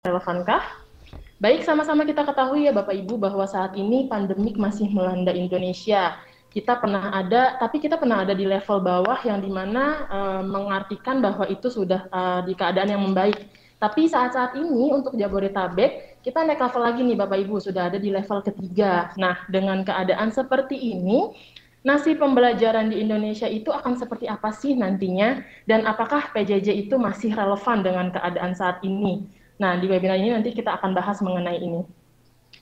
Relevankah? Baik, sama-sama kita ketahui ya Bapak Ibu bahwa saat ini pandemik masih melanda Indonesia. Kita pernah ada, tapi kita pernah ada di level bawah yang dimana e, eh, mengartikan bahwa itu sudah e, di keadaan yang membaik. Tapi saat-saat ini untuk Jabodetabek, kita naik level lagi nih Bapak Ibu, sudah ada di level ketiga. Nah, dengan keadaan seperti ini, nasib pembelajaran di Indonesia itu akan seperti apa sih nantinya dan apakah PJJ itu masih relevan dengan keadaan saat ini? Nah, di webinar ini nanti kita akan bahas mengenai ini.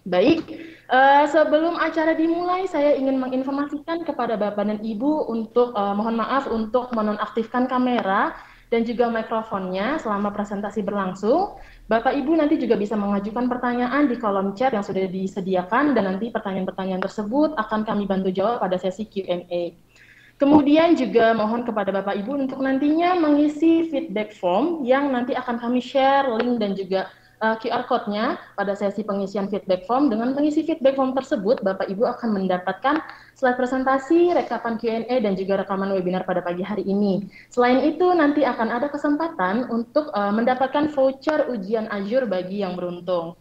Baik, uh, sebelum acara dimulai, saya ingin menginformasikan kepada Bapak dan Ibu untuk uh, mohon maaf untuk menonaktifkan kamera dan juga mikrofonnya selama presentasi berlangsung. Bapak Ibu nanti juga bisa mengajukan pertanyaan di kolom chat yang sudah disediakan dan nanti pertanyaan-pertanyaan tersebut akan kami bantu jawab pada sesi Q&A. Kemudian juga mohon kepada Bapak Ibu untuk nantinya mengisi feedback form yang nanti akan kami share link dan juga eh, QR code-nya pada sesi pengisian feedback form. Dengan mengisi feedback form tersebut, Bapak Ibu akan mendapatkan slide presentasi, rekapan Q&A dan juga rekaman webinar pada pagi hari ini. Selain itu, nanti akan ada kesempatan untuk eh, mendapatkan voucher ujian Azure bagi yang beruntung.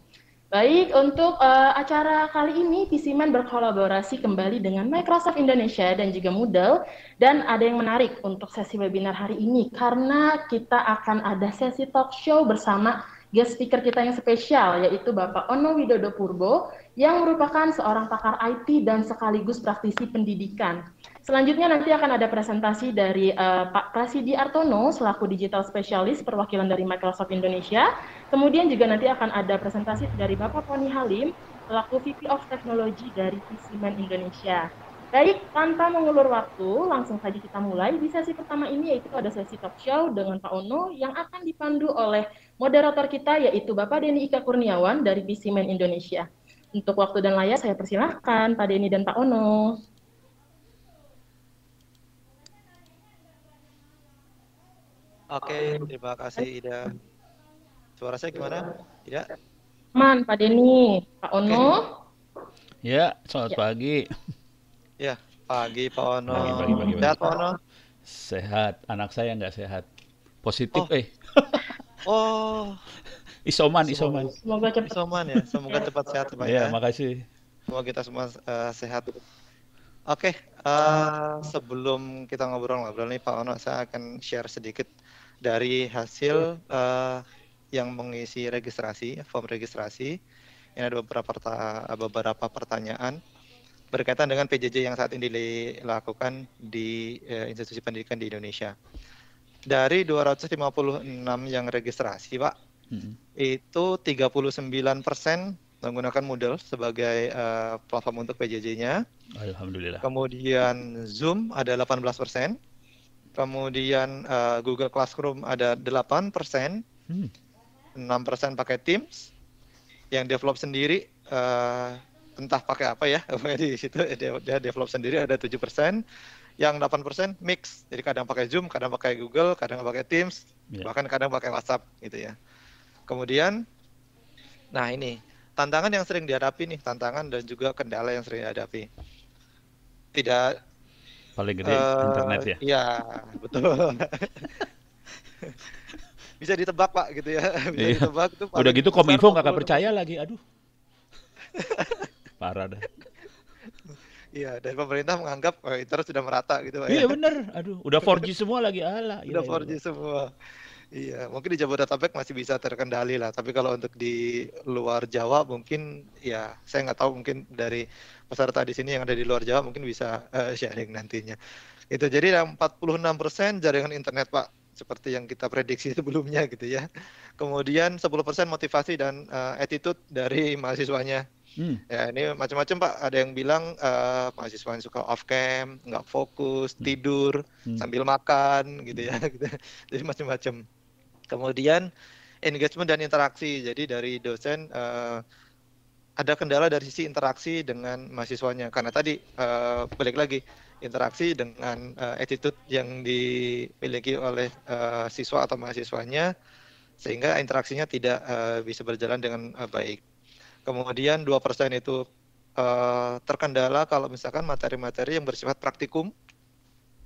Baik, untuk uh, acara kali ini PCMan berkolaborasi kembali dengan Microsoft Indonesia dan juga Moodle dan ada yang menarik untuk sesi webinar hari ini karena kita akan ada sesi talk show bersama guest speaker kita yang spesial yaitu Bapak Ono Widodo Purbo yang merupakan seorang pakar IT dan sekaligus praktisi pendidikan. Selanjutnya nanti akan ada presentasi dari uh, Pak Prasidi Artono selaku Digital Specialist perwakilan dari Microsoft Indonesia Kemudian juga nanti akan ada presentasi dari Bapak Tony Halim, selaku VP of Technology dari Kisiman Indonesia. Baik, tanpa mengulur waktu, langsung saja kita mulai di sesi pertama ini yaitu ada sesi talk show dengan Pak Ono yang akan dipandu oleh moderator kita yaitu Bapak Deni Ika Kurniawan dari Bisimen Indonesia. Untuk waktu dan layar saya persilahkan Pak Deni dan Pak Ono. Oke, terima kasih Ida. Suara saya gimana? Ya. Man, Pak Deni, Pak Ono. Ya, selamat ya. pagi. Ya, pagi Pak Ono. Pagi, pagi, pagi, Sehat Pak Ono? Sehat. Anak saya nggak sehat. Positif, oh. eh. oh. Isoman, isoman. Semoga cepat. Isoman ya, semoga cepat sehat Pak. Iya, ya, makasih. Semoga kita semua uh, sehat. Oke, okay, uh, eh, sebelum kita ngobrol-ngobrol nih Pak Ono, saya akan share sedikit dari hasil uh, yang mengisi registrasi, form registrasi. Ini ada beberapa beberapa pertanyaan berkaitan dengan PJJ yang saat ini dilakukan di uh, institusi pendidikan di Indonesia. Dari 256 yang registrasi, Pak, hmm. itu 39 persen menggunakan Moodle sebagai uh, platform untuk PJJ-nya. Alhamdulillah. Kemudian Zoom ada 18 persen. Kemudian uh, Google Classroom ada 8 persen. Hmm. 6% pakai Teams, yang develop sendiri uh, entah pakai apa ya, di situ dia develop sendiri ada tujuh persen, yang delapan persen mix. Jadi kadang pakai Zoom, kadang pakai Google, kadang pakai Teams, yeah. bahkan kadang pakai WhatsApp gitu ya. Kemudian nah ini tantangan yang sering dihadapi nih, tantangan dan juga kendala yang sering dihadapi. Tidak paling gede uh, internet eh, ya. Iya, betul. bisa ditebak pak gitu ya bisa iya. ditebak tuh udah gitu kominfo nggak akan percaya lagi aduh parah dah Iya, dan pemerintah menganggap oh, internet sudah merata gitu Pak. Iya ya. bener, aduh, udah 4G semua lagi ala. Udah ya, 4G ya. semua. Iya, mungkin di Jabodetabek masih bisa terkendali lah. Tapi kalau untuk di luar Jawa mungkin ya saya nggak tahu mungkin dari peserta di sini yang ada di luar Jawa mungkin bisa uh, sharing nantinya. Itu jadi 46% persen jaringan internet Pak seperti yang kita prediksi sebelumnya gitu ya. Kemudian 10% motivasi dan uh, attitude dari mahasiswanya. Hmm. Ya ini macam-macam Pak. Ada yang bilang uh, mahasiswa yang suka off cam, nggak fokus, hmm. tidur hmm. sambil makan gitu ya. Gitu. Jadi macam-macam. Kemudian engagement dan interaksi. Jadi dari dosen uh, ada kendala dari sisi interaksi dengan mahasiswanya karena tadi uh, balik lagi interaksi dengan uh, attitude yang dimiliki oleh uh, siswa atau mahasiswanya sehingga interaksinya tidak uh, bisa berjalan dengan uh, baik. Kemudian dua persen itu uh, terkendala kalau misalkan materi-materi yang bersifat praktikum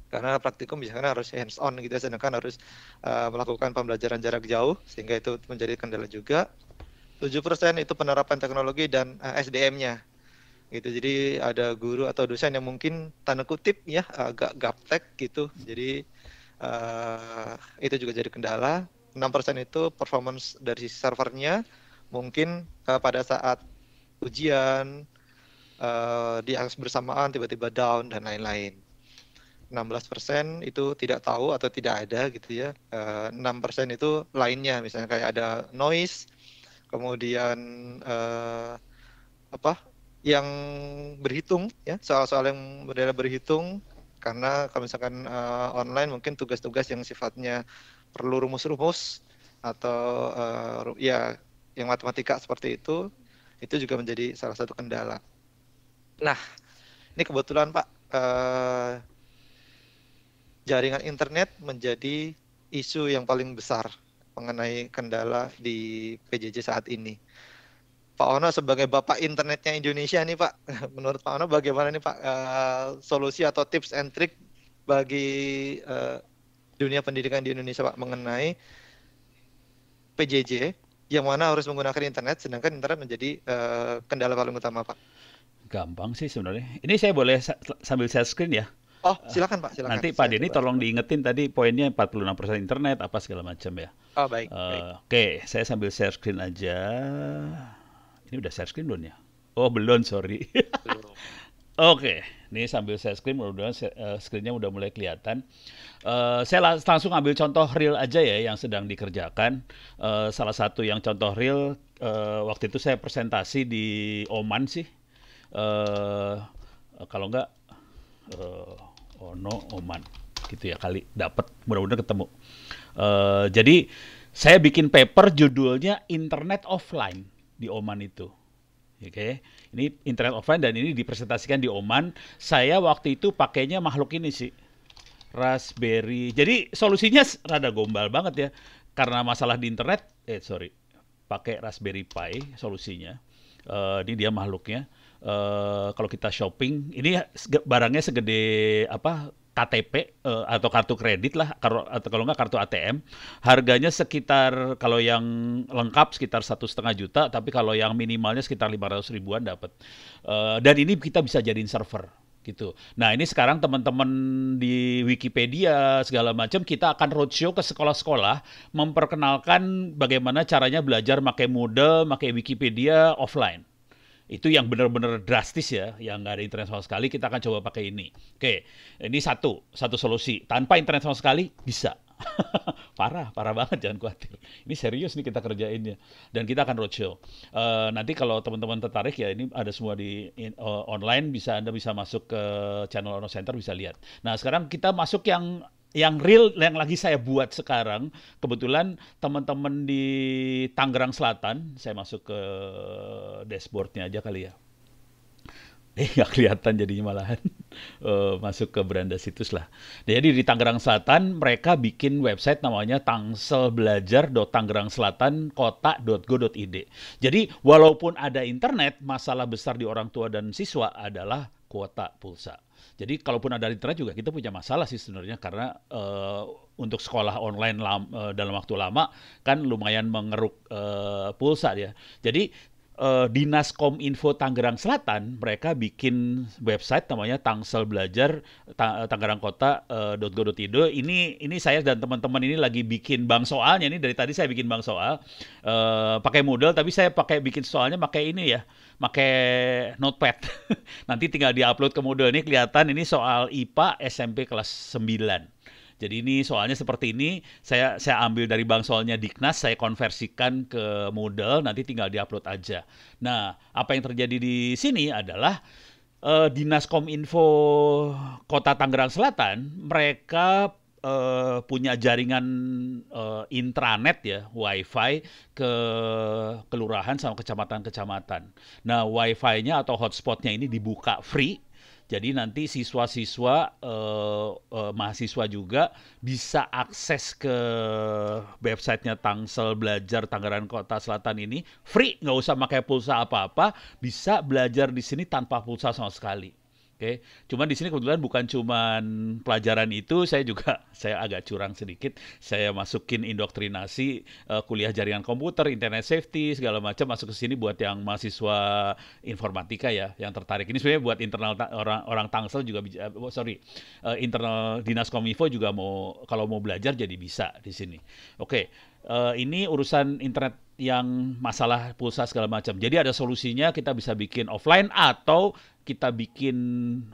karena praktikum biasanya harus hands on gitu sedangkan harus uh, melakukan pembelajaran jarak jauh sehingga itu menjadi kendala juga. 7% itu penerapan teknologi dan uh, SDM-nya gitu jadi ada guru atau dosen yang mungkin tanda kutip ya agak gaptek gitu jadi uh, itu juga jadi kendala 6% itu performance dari servernya mungkin uh, pada saat ujian uh, eh, di akses bersamaan tiba-tiba down dan lain-lain 16% itu tidak tahu atau tidak ada gitu ya. Uh, 6% itu lainnya misalnya kayak ada noise, kemudian uh, apa yang berhitung ya soal-soal yang benar berhitung karena kalau misalkan uh, online mungkin tugas-tugas yang sifatnya perlu rumus-rumus atau uh, ya yang matematika seperti itu itu juga menjadi salah satu kendala. Nah, ini kebetulan Pak uh, jaringan internet menjadi isu yang paling besar mengenai kendala di PJJ saat ini Pak Ono sebagai bapak internetnya Indonesia nih Pak, menurut Pak Ono bagaimana nih Pak uh, solusi atau tips and trick bagi uh, dunia pendidikan di Indonesia Pak mengenai PJJ yang mana harus menggunakan internet sedangkan internet menjadi uh, kendala paling utama Pak. Gampang sih sebenarnya. Ini saya boleh sambil share screen ya. Oh, silakan Pak, silakan. Nanti Pak Denny tolong diingetin tadi poinnya 46% internet apa segala macam ya. Oh, baik. Uh, baik. Oke, okay. saya sambil share screen aja. Ini udah share screen belum ya? Oh belum, sorry. Oke, okay. ini sambil saya screen, mudah-mudahan uh, screennya udah mulai kelihatan. Uh, saya lang langsung ambil contoh real aja ya yang sedang dikerjakan. Uh, salah satu yang contoh real uh, waktu itu saya presentasi di Oman sih. Uh, kalau enggak, uh, Ono Oman, gitu ya kali dapat mudah-mudahan ketemu. Uh, jadi saya bikin paper judulnya Internet Offline di Oman itu. Oke, okay. ini internet offline dan ini dipresentasikan di Oman. Saya waktu itu pakainya makhluk ini sih, Raspberry. Jadi solusinya rada gombal banget ya, karena masalah di internet. Eh sorry, pakai Raspberry Pi solusinya. Uh, ini dia makhluknya. Uh, kalau kita shopping, ini barangnya segede apa? KTP uh, eh, atau kartu kredit lah atau kalau enggak kartu ATM harganya sekitar kalau yang lengkap sekitar satu setengah juta tapi kalau yang minimalnya sekitar lima ratus ribuan dapat uh, dan ini kita bisa jadiin server gitu. Nah ini sekarang teman-teman di Wikipedia segala macam kita akan roadshow ke sekolah-sekolah memperkenalkan bagaimana caranya belajar pakai Moodle, pakai Wikipedia offline itu yang benar-benar drastis ya, yang nggak ada internet sama sekali, kita akan coba pakai ini. Oke, ini satu, satu solusi. Tanpa internet sama sekali, bisa. parah, parah banget jangan khawatir. Ini serius nih kita kerjainnya. Dan kita akan roadshow. Uh, nanti kalau teman-teman tertarik ya, ini ada semua di in, uh, online, bisa Anda bisa masuk ke channel Ono Center, bisa lihat. Nah sekarang kita masuk yang yang real yang lagi saya buat sekarang kebetulan teman-teman di Tangerang Selatan saya masuk ke dashboardnya aja kali ya eh nggak kelihatan jadinya malahan uh, masuk ke beranda situs lah jadi di Tangerang Selatan mereka bikin website namanya tangselbelajar.tangerangselatankota.go.id jadi walaupun ada internet masalah besar di orang tua dan siswa adalah kuota pulsa jadi kalaupun ada internet juga kita punya masalah sih sebenarnya karena uh, untuk sekolah online lam, uh, dalam waktu lama kan lumayan mengeruk uh, pulsa ya. Jadi uh, Dinas Kominfo Tangerang Selatan mereka bikin website namanya Tangsel Belajar Tangerang Kota uh, .go.id. Ini ini saya dan teman-teman ini lagi bikin bank soalnya ini dari tadi saya bikin bank soal uh, pakai modal tapi saya pakai bikin soalnya pakai ini ya pakai notepad. Nanti tinggal diupload ke Moodle. Ini kelihatan ini soal IPA SMP kelas 9. Jadi ini soalnya seperti ini, saya saya ambil dari bank soalnya Diknas, saya konversikan ke Moodle, nanti tinggal diupload aja. Nah, apa yang terjadi di sini adalah eh, Dinas Kominfo Kota Tangerang Selatan, mereka uh, punya jaringan uh, intranet ya WiFi ke kelurahan sama kecamatan-kecamatan. Nah WiFi-nya atau hotspotnya ini dibuka free. Jadi nanti siswa-siswa uh, uh, mahasiswa juga bisa akses ke websitenya Tangsel Belajar Tangerang Kota Selatan ini free, nggak usah pakai pulsa apa-apa, bisa belajar di sini tanpa pulsa sama sekali. Oke, cuman di sini kebetulan bukan cuman pelajaran itu, saya juga saya agak curang sedikit. Saya masukin indoktrinasi uh, kuliah jaringan komputer, internet safety segala macam masuk ke sini buat yang mahasiswa informatika ya, yang tertarik. Ini sebenarnya buat internal ta- orang orang Tangsel juga uh, sorry, uh, internal Dinas Kominfo juga mau kalau mau belajar jadi bisa di sini. Oke, uh, ini urusan internet yang masalah pulsa segala macam. Jadi ada solusinya kita bisa bikin offline atau kita bikin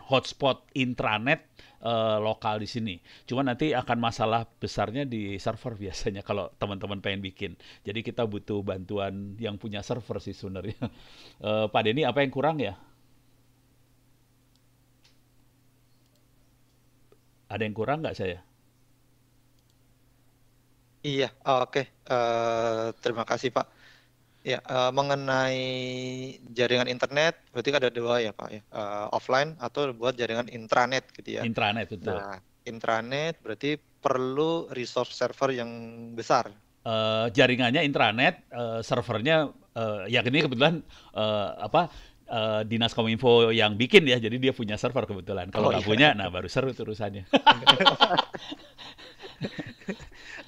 hotspot intranet uh, lokal di sini. Cuma nanti akan masalah besarnya di server biasanya kalau teman-teman pengen bikin. Jadi kita butuh bantuan yang punya server sih sebenarnya. Uh, Pak Denny apa yang kurang ya? Ada yang kurang nggak saya? Iya, ah, oke. oke. Uh, terima kasih Pak. Ya, uh, mengenai jaringan internet, berarti ada dua ya Pak ya, uh, offline atau buat jaringan intranet gitu ya. Intranet betul. Nah, intranet berarti perlu resource server yang besar. Uh, jaringannya intranet, uh, servernya uh, ya ini kebetulan uh, apa uh, dinas kominfo yang bikin ya, jadi dia punya server kebetulan. Kalau oh, nggak iya. punya, nah baru seru terusannya.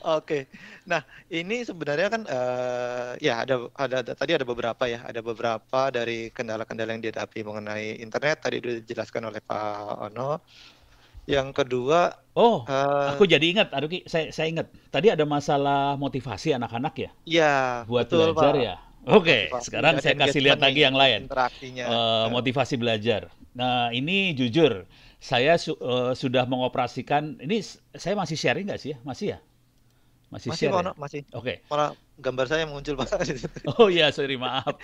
Oke. Nah, ini sebenarnya kan uh, ya ada, ada ada tadi ada beberapa ya, ada beberapa dari kendala-kendala yang dihadapi mengenai internet tadi sudah dijelaskan oleh Pak Ono. Yang kedua, oh, uh, aku jadi ingat, aduki, saya saya ingat. Tadi ada masalah motivasi anak-anak ya? Iya. Buat betul, belajar Pak. ya. Oke, okay, sekarang saya kasih lihat lagi yang lain. Interaksinya. Uh, motivasi belajar. Nah, ini jujur, saya su uh, sudah mengoperasikan. Ini saya masih sharing nggak sih ya? Masih ya? Masih, masih share ya? kono, ya? masih. Oke. Okay. Para gambar saya muncul Pak. oh iya, sorry maaf.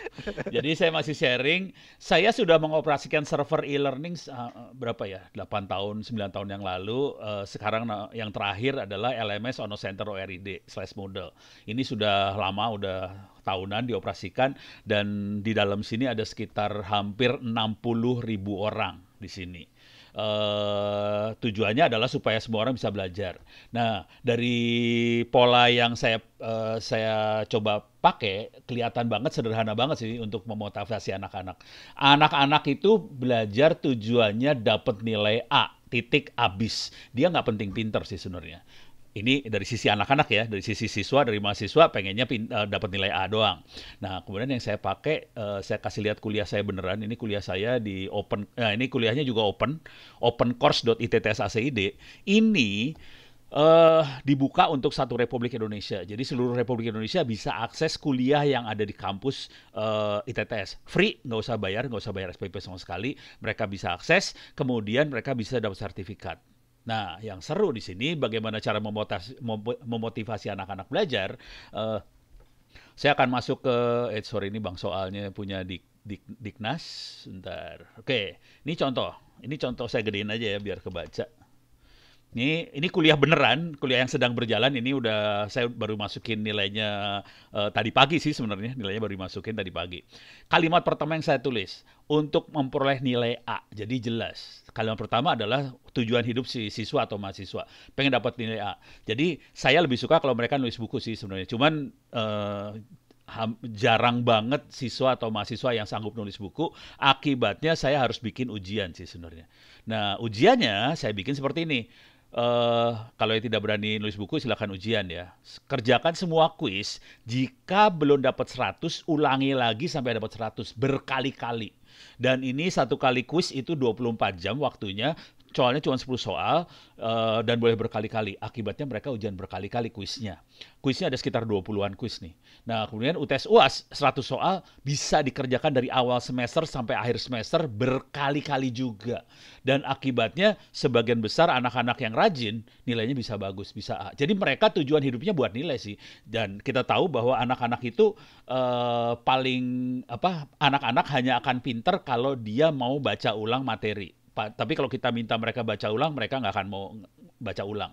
Jadi saya masih sharing. Saya sudah mengoperasikan server e-learning uh, berapa ya? 8 tahun, 9 tahun yang lalu. Uh, sekarang eh, yang terakhir adalah LMS Ono Center ORID slash model. Ini sudah lama, udah tahunan dioperasikan dan di dalam sini ada sekitar hampir 60 ribu orang di sini uh, tujuannya adalah supaya semua orang bisa belajar. Nah, dari pola yang saya uh, saya coba pakai kelihatan banget sederhana banget sih untuk memotivasi anak-anak. Anak-anak itu belajar tujuannya dapat nilai A titik abis. Dia nggak penting pinter sih sebenarnya ini dari sisi anak-anak ya, dari sisi siswa, dari mahasiswa pengennya uh, eh, dapat nilai A doang. Nah, kemudian yang saya pakai, uh, saya kasih lihat kuliah saya beneran. Ini kuliah saya di open, nah ini kuliahnya juga open, opencourse.itts.ac.id. Ini uh, dibuka untuk satu Republik Indonesia. Jadi seluruh Republik Indonesia bisa akses kuliah yang ada di kampus uh, ITTS. Free, nggak usah bayar, nggak usah bayar SPP sama sekali. Mereka bisa akses, kemudian mereka bisa dapat sertifikat. Nah, yang seru di sini bagaimana cara memotasi memotivasi anak-anak belajar. Uh, saya akan masuk ke, eh sorry ini bang soalnya punya dik, dik, Diknas, ntar Oke, ini contoh. Ini contoh saya gedein aja ya biar kebaca. Ini ini kuliah beneran, kuliah yang sedang berjalan ini udah saya baru masukin nilainya uh, tadi pagi sih sebenarnya nilainya baru masukin tadi pagi. Kalimat pertama yang saya tulis untuk memperoleh nilai A. Jadi jelas. Kalimat pertama adalah tujuan hidup si siswa atau mahasiswa, pengen dapat nilai A. Jadi saya lebih suka kalau mereka nulis buku sih sebenarnya. Cuman uh, jarang banget siswa atau mahasiswa yang sanggup nulis buku. Akibatnya saya harus bikin ujian sih sebenarnya. Nah, ujiannya saya bikin seperti ini uh, kalau yang tidak berani nulis buku silahkan ujian ya. Kerjakan semua kuis. Jika belum dapat 100, ulangi lagi sampai dapat 100 berkali-kali. Dan ini satu kali kuis itu 24 jam waktunya soalnya cuma 10 soal uh, dan boleh berkali-kali. Akibatnya mereka ujian berkali-kali kuisnya. Kuisnya ada sekitar 20-an kuis nih. Nah, kemudian UTS UAS 100 soal bisa dikerjakan dari awal semester sampai akhir semester berkali-kali juga. Dan akibatnya sebagian besar anak-anak yang rajin nilainya bisa bagus, bisa A. Jadi mereka tujuan hidupnya buat nilai sih. Dan kita tahu bahwa anak-anak itu uh, paling apa? Anak-anak hanya akan pinter kalau dia mau baca ulang materi tapi kalau kita minta mereka baca ulang, mereka nggak akan mau baca ulang.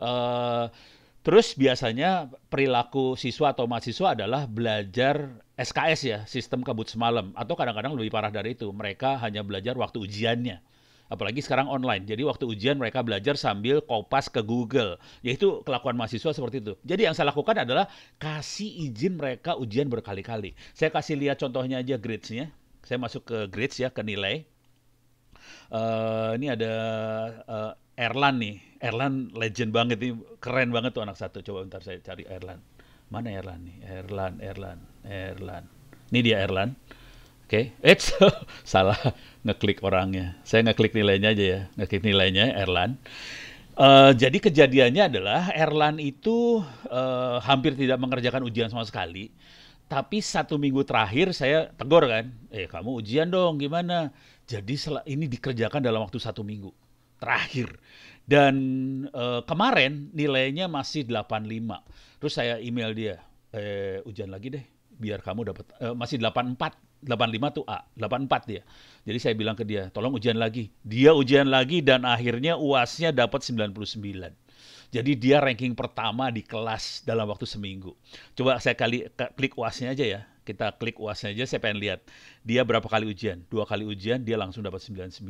Uh, terus biasanya perilaku siswa atau mahasiswa adalah belajar SKS ya, sistem kabut semalam. Atau kadang-kadang lebih parah dari itu, mereka hanya belajar waktu ujiannya apalagi sekarang online. Jadi waktu ujian mereka belajar sambil kopas ke Google, yaitu kelakuan mahasiswa seperti itu. Jadi yang saya lakukan adalah kasih izin mereka ujian berkali-kali. Saya kasih lihat contohnya aja gradesnya. Saya masuk ke grades ya, ke nilai uh, ini ada uh, Erlan nih. Erlan legend banget nih, keren banget tuh anak satu. Coba bentar saya cari Erlan. Mana Erlan nih? Erlan, Erlan, Erlan. Ini dia Erlan. Oke, okay. Eits, salah ngeklik orangnya. Saya ngeklik nilainya aja ya, ngeklik nilainya Erlan. Uh, jadi kejadiannya adalah Erlan itu uh, hampir tidak mengerjakan ujian sama sekali. Tapi satu minggu terakhir saya tegur kan, eh kamu ujian dong gimana? Jadi ini dikerjakan dalam waktu satu minggu terakhir. Dan uh, kemarin nilainya masih 85. Terus saya email dia, eh, ujian lagi deh, biar kamu dapat uh, masih 84, 85 tuh A, 84 dia. Jadi saya bilang ke dia, tolong ujian lagi. Dia ujian lagi dan akhirnya UASnya dapat 99. Jadi dia ranking pertama di kelas dalam waktu seminggu. Coba saya kali klik UASnya aja ya. Kita klik UASnya aja, saya pengen lihat dia berapa kali ujian? Dua kali ujian dia langsung dapat 99.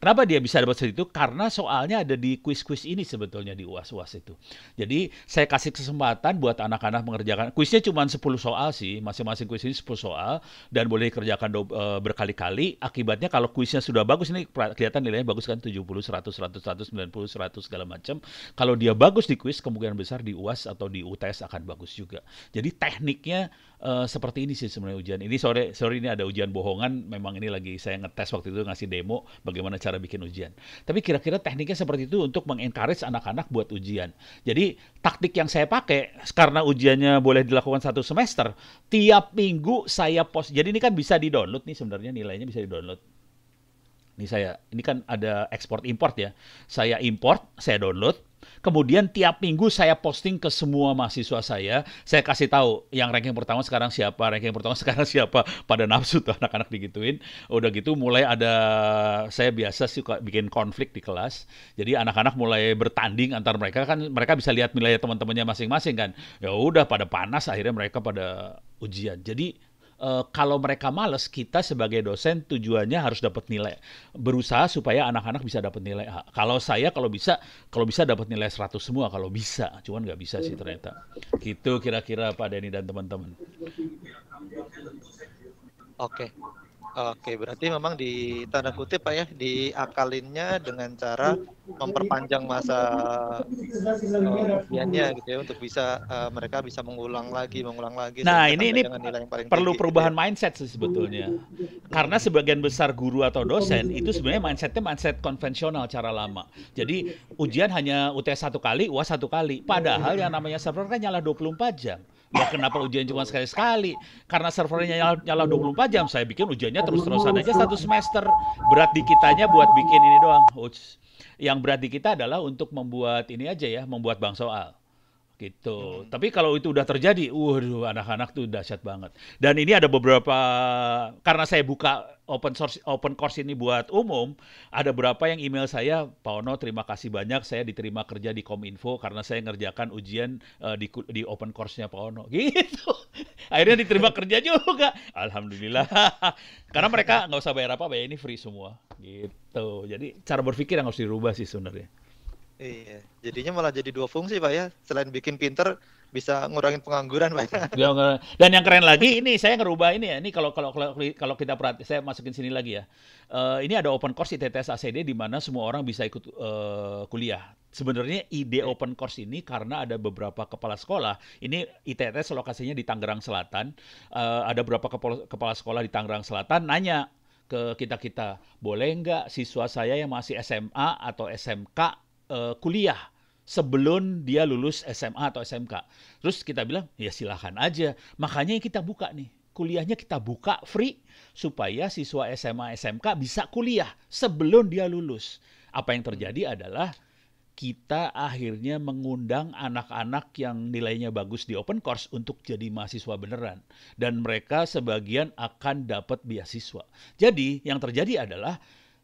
Kenapa dia bisa dapat segitu? Karena soalnya ada di kuis-kuis ini sebetulnya di UAS-UAS itu. Jadi saya kasih kesempatan buat anak-anak mengerjakan. Kuisnya cuma 10 soal sih, masing-masing kuis ini 10 soal dan boleh dikerjakan eh, berkali-kali. Akibatnya kalau kuisnya sudah bagus ini kelihatan nilainya bagus kan 70, 100, 100, 100, 90, 100 segala macam. Kalau dia bagus di kuis kemungkinan besar di UAS atau di UTS akan bagus juga. Jadi tekniknya uh, seperti ini sih sebenarnya ujian. Ini sore sore ini ada ujian bohongan memang ini lagi saya ngetes waktu itu ngasih demo bagaimana cara bikin ujian. Tapi kira-kira tekniknya seperti itu untuk mengencourage anak-anak buat ujian. Jadi taktik yang saya pakai karena ujiannya boleh dilakukan satu semester, tiap minggu saya post. Jadi ini kan bisa di-download nih sebenarnya nilainya bisa di-download ini saya ini kan ada export import ya saya import saya download Kemudian tiap minggu saya posting ke semua mahasiswa saya. Saya kasih tahu yang ranking pertama sekarang siapa, ranking pertama sekarang siapa. Pada nafsu tuh anak-anak digituin. Udah gitu mulai ada saya biasa suka bikin konflik di kelas. Jadi anak-anak mulai bertanding antar mereka kan mereka bisa lihat nilai teman-temannya masing-masing kan. Ya udah pada panas akhirnya mereka pada ujian. Jadi uh, kalau mereka males, kita sebagai dosen tujuannya harus dapat nilai. Berusaha supaya anak-anak bisa dapat nilai A. Kalau saya kalau bisa kalau bisa dapat nilai 100 semua kalau bisa, cuman nggak bisa sih ternyata. Gitu kira-kira Pak Denny dan teman-teman. Oke. Okay. Oke, berarti memang di tanda kutip Pak ya, diakalinnya dengan cara memperpanjang masa eh, ujiannya uh, gitu ya untuk bisa uh, mereka bisa mengulang lagi, mengulang lagi. Nah, ini ini nilai yang perlu tinggi, gitu ya. perubahan gitu. mindset sih sebetulnya. Karena sebagian besar guru atau dosen itu sebenarnya mindsetnya mindset konvensional cara lama. Jadi ujian hanya UTS satu kali, UAS satu kali. Padahal yang namanya server kan nyala 24 jam. Ya kenapa ujian cuma sekali-sekali? Karena servernya nyala, nyala 24 jam, saya bikin ujiannya terus-terusan aja satu semester. Berat di kitanya buat bikin ini doang. Uts. Yang berat di kita adalah untuk membuat ini aja ya, membuat bang soal gitu. Hmm. Tapi kalau itu udah terjadi, waduh anak-anak tuh dahsyat banget. Dan ini ada beberapa karena saya buka open source open course ini buat umum, ada beberapa yang email saya, Pak Ono terima kasih banyak saya diterima kerja di Kominfo karena saya ngerjakan ujian uh, di di open course-nya Pak Ono. Gitu. Akhirnya diterima kerja juga. Alhamdulillah. karena mereka nggak usah bayar apa-apa ya, ini free semua. Gitu. Jadi cara berpikir yang harus dirubah sih sebenarnya. Iya, jadinya malah jadi dua fungsi pak ya. Selain bikin pinter, bisa ngurangin pengangguran pak. Ya. Dan yang keren lagi ini saya ngerubah ini ya. Ini kalau kalau kalau, kalau kita perhati, saya masukin sini lagi ya. Uh, ini ada open course ITTS ACD di mana semua orang bisa ikut uh, kuliah. Sebenarnya ide iya. open course ini karena ada beberapa kepala sekolah. Ini ITTS lokasinya di Tangerang Selatan. Uh, ada beberapa kepala, kepala sekolah di Tangerang Selatan nanya ke kita kita boleh nggak siswa saya yang masih SMA atau SMK uh, kuliah sebelum dia lulus SMA atau SMK. Terus kita bilang, ya silahkan aja. Makanya kita buka nih, kuliahnya kita buka free supaya siswa SMA SMK bisa kuliah sebelum dia lulus. Apa yang terjadi adalah kita akhirnya mengundang anak-anak yang nilainya bagus di open course untuk jadi mahasiswa beneran dan mereka sebagian akan dapat beasiswa. Jadi yang terjadi adalah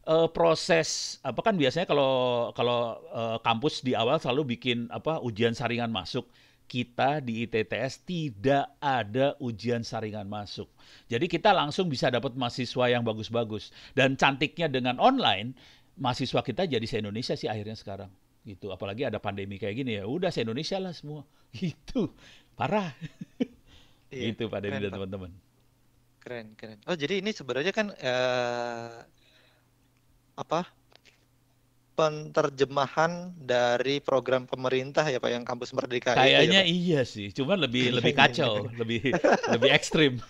uh, proses apa kan biasanya kalau kalau uh, kampus di awal selalu bikin apa ujian saringan masuk kita di ITTS tidak ada ujian saringan masuk. Jadi kita langsung bisa dapat mahasiswa yang bagus-bagus dan cantiknya dengan online mahasiswa kita jadi se-Indonesia sih akhirnya sekarang gitu. Apalagi ada pandemi kayak gini ya udah se-Indonesia lah semua. Gitu. Parah. Iya, gitu Pak Denny dan teman-teman. Keren, keren. Oh, jadi ini sebenarnya kan uh, apa penterjemahan dari program pemerintah ya Pak yang kampus merdeka ya, Kayaknya ya, iya sih, cuman lebih lebih kacau, iya. lebih lebih ekstrim.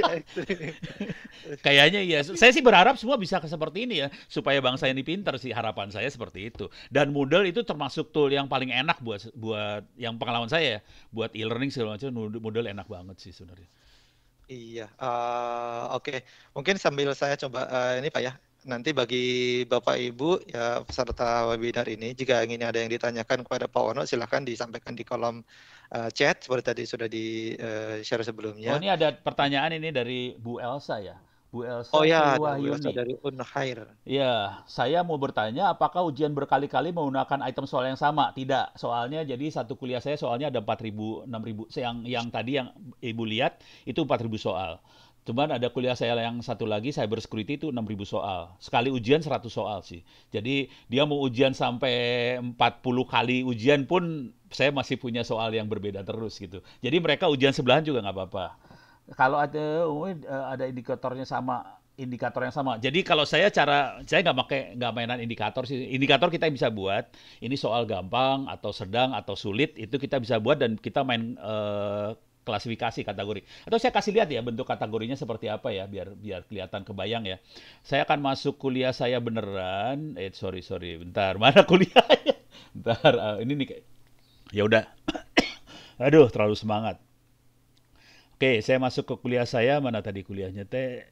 Kayaknya iya. Saya sih berharap semua bisa ke seperti ini ya, supaya bangsa ini pintar sih harapan saya seperti itu. Dan model itu termasuk tool yang paling enak buat buat yang pengalaman saya ya, buat e-learning segala macam model enak banget sih sebenarnya. Iya, uh, oke. Okay. Mungkin sambil saya coba uh, ini Pak ya, nanti bagi Bapak Ibu ya peserta webinar ini jika ingin ada yang ditanyakan kepada Pak Wono silahkan disampaikan di kolom uh, chat seperti tadi sudah di uh, share sebelumnya. Oh ini ada pertanyaan ini dari Bu Elsa ya. Bu Elsa oh, ya, Bu Elsa dari Unhair. Ya, saya mau bertanya apakah ujian berkali-kali menggunakan item soal yang sama? Tidak. Soalnya jadi satu kuliah saya soalnya ada 4000 6000 yang yang tadi yang Ibu lihat itu 4000 soal. Cuman ada kuliah saya yang satu lagi cyber security itu 6000 soal. Sekali ujian 100 soal sih. Jadi dia mau ujian sampai 40 kali ujian pun saya masih punya soal yang berbeda terus gitu. Jadi mereka ujian sebelahan juga nggak apa-apa. Kalau ada eh, ada indikatornya sama indikator yang sama. Jadi kalau saya cara saya nggak pakai nggak mainan indikator sih. Indikator kita bisa buat. Ini soal gampang atau sedang atau sulit itu kita bisa buat dan kita main uh, klasifikasi kategori. Atau saya kasih lihat ya bentuk kategorinya seperti apa ya biar biar kelihatan kebayang ya. Saya akan masuk kuliah saya beneran. Eh sorry sorry bentar mana kuliahnya? Bentar uh, ini nih ya udah. Aduh terlalu semangat. Oke saya masuk ke kuliah saya mana tadi kuliahnya teh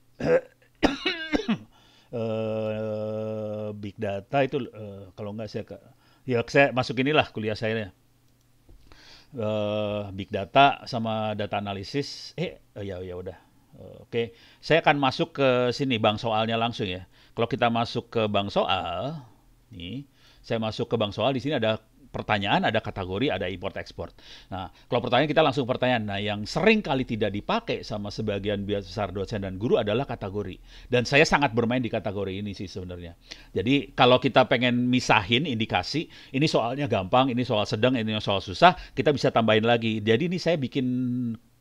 uh, big data itu uh, kalau nggak saya ke, ya saya masuk inilah kuliah saya uh, big data sama data analisis eh uh, ya ya udah oke okay. saya akan masuk ke sini bang soalnya langsung ya kalau kita masuk ke bang soal nih saya masuk ke bang soal di sini ada pertanyaan, ada kategori, ada import ekspor. Nah, kalau pertanyaan kita langsung pertanyaan. Nah, yang sering kali tidak dipakai sama sebagian besar dosen dan guru adalah kategori. Dan saya sangat bermain di kategori ini sih sebenarnya. Jadi kalau kita pengen misahin indikasi, ini soalnya gampang, ini soal sedang, ini soal susah, kita bisa tambahin lagi. Jadi ini saya bikin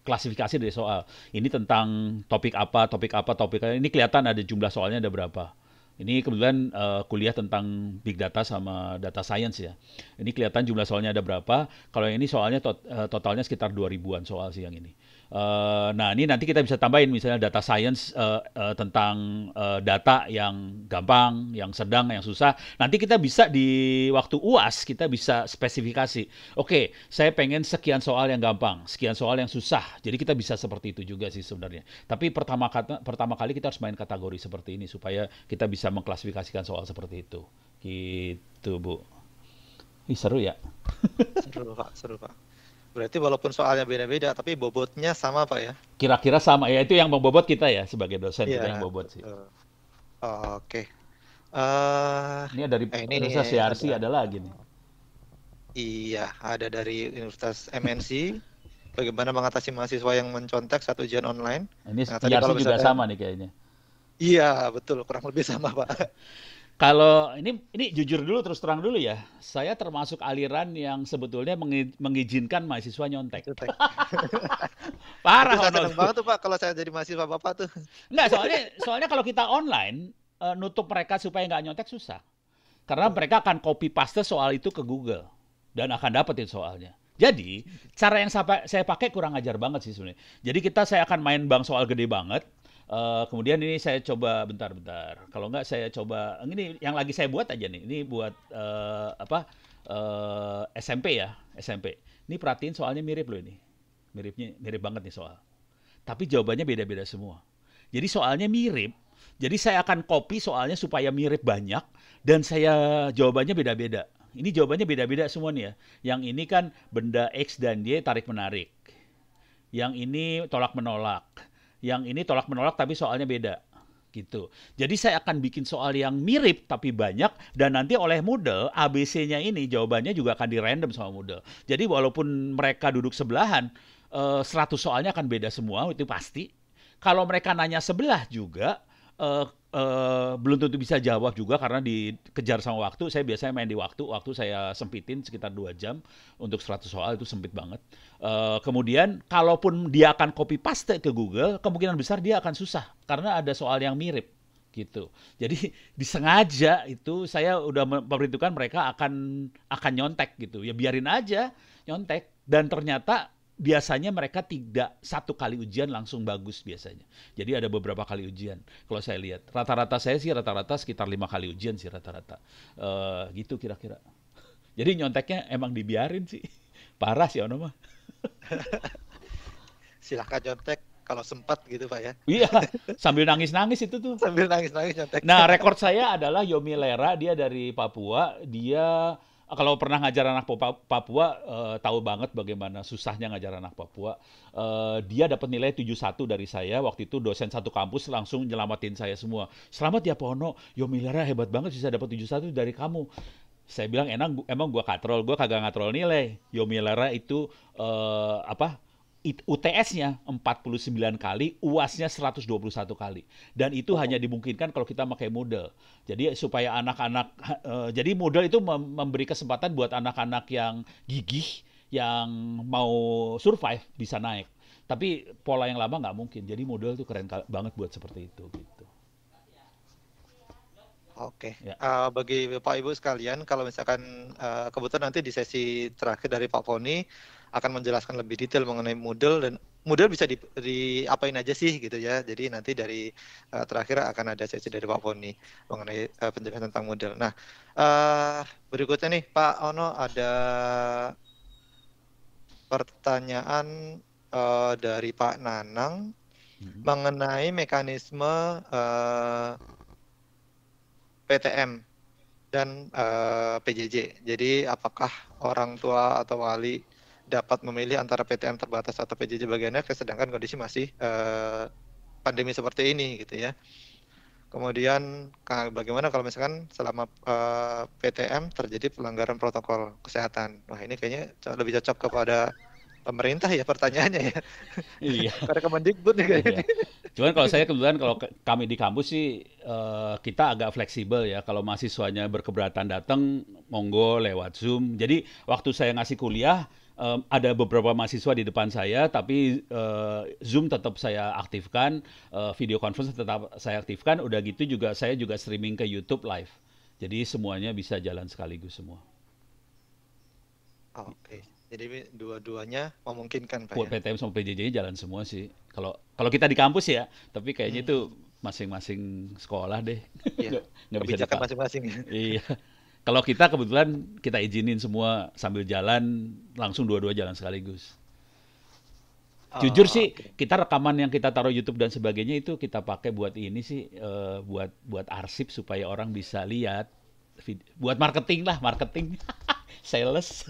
klasifikasi dari soal. Ini tentang topik apa, topik apa, topik apa. Ini kelihatan ada jumlah soalnya ada berapa. Ini kebetulan uh, kuliah tentang big data sama data science ya. Ini kelihatan jumlah soalnya ada berapa. Kalau yang ini soalnya tot, uh, totalnya sekitar 2000-an soal sih yang ini. Eh, nah ini nanti kita bisa tambahin misalnya data science uh, uh, tentang uh, data yang gampang, yang sedang, yang susah. Nanti kita bisa di waktu uas kita bisa spesifikasi. Oke, okay, saya pengen sekian soal yang gampang, sekian soal yang susah. Jadi kita bisa seperti itu juga sih sebenarnya. Tapi pertama kata, pertama kali kita harus main kategori seperti ini supaya kita bisa mengklasifikasikan soal seperti itu. Gitu bu. Ih, seru ya. seru pak, seru pak. Berarti walaupun soalnya beda-beda, tapi bobotnya sama pak ya? Kira-kira sama ya. Itu yang membobot kita ya sebagai dosen ya, kita iya, yang bobot sih. Uh, Oke. Okay. Uh, eh, ini dari eh, ini, Universitas ini, CRC ada. ada lagi nih. Iya, ada dari Universitas MNC. bagaimana mengatasi mahasiswa yang mencontek saat ujian online? Ini nah, CRC juga misalnya, sama nih kayaknya. Iya, betul. Kurang lebih sama pak. Kalau ini ini jujur dulu terus terang dulu ya, saya termasuk aliran yang sebetulnya mengizinkan mahasiswa nyontek. Parah. banget tuh Pak kalau saya jadi mahasiswa Bapak tuh. Enggak, soalnya soalnya kalau kita online e, nutup mereka supaya nggak nyontek susah. Karena hmm. mereka akan copy paste soal itu ke Google dan akan dapetin soalnya. Jadi, cara yang saya pakai kurang ajar banget sih sebenarnya. Jadi kita saya akan main bang soal gede banget, Eh, kemudian ini saya coba bentar-bentar. Kalau nggak saya coba ini yang lagi saya buat aja nih. Ini buat uh, apa uh, eh, SMP ya SMP. Ini perhatiin soalnya mirip loh ini. Miripnya mirip banget nih soal. Tapi jawabannya beda-beda semua. Jadi soalnya mirip. Jadi saya akan copy soalnya supaya mirip banyak dan saya jawabannya beda-beda. Ini jawabannya beda-beda semua nih ya. Yang ini kan benda X dan Y tarik menarik. Yang ini tolak menolak yang ini tolak menolak tapi soalnya beda gitu. Jadi saya akan bikin soal yang mirip tapi banyak dan nanti oleh model ABC-nya ini jawabannya juga akan di random sama model. Jadi walaupun mereka duduk sebelahan, 100 eh, soalnya akan beda semua itu pasti. Kalau mereka nanya sebelah juga eh, Uh, belum tentu bisa jawab juga karena dikejar sama waktu. Saya biasanya main di waktu, waktu saya sempitin sekitar dua jam untuk 100 soal itu sempit banget. Uh, kemudian kalaupun dia akan copy paste ke Google, kemungkinan besar dia akan susah karena ada soal yang mirip gitu. Jadi disengaja itu saya udah memperhitungkan mereka akan akan nyontek gitu. Ya biarin aja nyontek dan ternyata biasanya mereka tidak satu kali ujian langsung bagus biasanya. Jadi ada beberapa kali ujian. Kalau saya lihat rata-rata saya sih rata-rata sekitar lima kali ujian sih rata-rata. E, gitu kira-kira. Jadi nyonteknya emang dibiarin sih. Parah sih Ono mah. Silahkan nyontek kalau sempat gitu Pak ya. Iya, sambil nangis-nangis itu tuh. Sambil nangis-nangis nyontek. Nah, rekor saya adalah Yomi Lera, dia dari Papua, dia kalau pernah ngajar anak Papua uh, tahu banget bagaimana susahnya ngajar anak Papua. Uh, dia dapat nilai 71 dari saya. Waktu itu dosen satu kampus langsung nyelamatin saya semua. Selamat ya Pono, Ono, Yo Milera hebat banget bisa dapat 71 dari kamu. Saya bilang enak emang gue katrol, gue kagak ngatrol nilai. Yo Milera itu uh, apa? UTS-nya 49 kali, UAS-nya 121 kali. Dan itu oh. hanya dimungkinkan kalau kita pakai modal. Jadi supaya anak-anak uh, jadi modal itu memberi kesempatan buat anak-anak yang gigih yang mau survive bisa naik. Tapi pola yang lama nggak mungkin. Jadi modal itu keren banget buat seperti itu gitu. Oke, okay. ya. uh, bagi Pak Ibu sekalian, kalau misalkan uh, kebetulan nanti di sesi terakhir dari Pak Foni akan menjelaskan lebih detail mengenai model dan model bisa di, apain aja sih gitu ya. Jadi nanti dari uh, terakhir akan ada sesi dari Pak Poni mengenai uh, penjelasan tentang model. Nah, uh, berikutnya nih Pak Ono ada pertanyaan uh, dari Pak Nanang hmm. mengenai mekanisme uh, PTM dan uh, PJJ. Jadi apakah orang tua atau wali dapat memilih antara PTM terbatas atau PJJ bagian sedangkan kondisi masih uh, pandemi seperti ini gitu ya. Kemudian bagaimana kalau misalkan selama uh, eh, PTM terjadi pelanggaran protokol kesehatan? Wah ini kayaknya lebih cocok kepada pemerintah ya pertanyaannya ya. Iya. Karena Kemendikbud nih kayaknya. Iya. Cuman kalau saya kebetulan kalau kami di kampus sih uh, kita agak fleksibel ya. Kalau mahasiswanya berkeberatan datang, monggo lewat Zoom. Jadi waktu saya ngasih kuliah um, ada beberapa mahasiswa di depan saya, tapi uh, Zoom tetap saya aktifkan, uh, video conference tetap saya aktifkan. Udah gitu juga saya juga streaming ke YouTube live. Jadi semuanya bisa jalan sekaligus semua. Oke. Okay. Jadi dua-duanya memungkinkan Pak. Buat ya? PTM sama PJJ jalan semua sih. Kalau kalau kita di kampus ya, tapi kayaknya hmm. itu masing-masing sekolah deh. Iya. Nggak bisa masing-masing. iya. Kalau kita kebetulan kita izinin semua sambil jalan langsung dua-dua jalan sekaligus. Oh, Jujur sih okay. kita rekaman yang kita taruh YouTube dan sebagainya itu kita pakai buat ini sih uh, buat buat arsip supaya orang bisa lihat buat marketing lah marketing sales.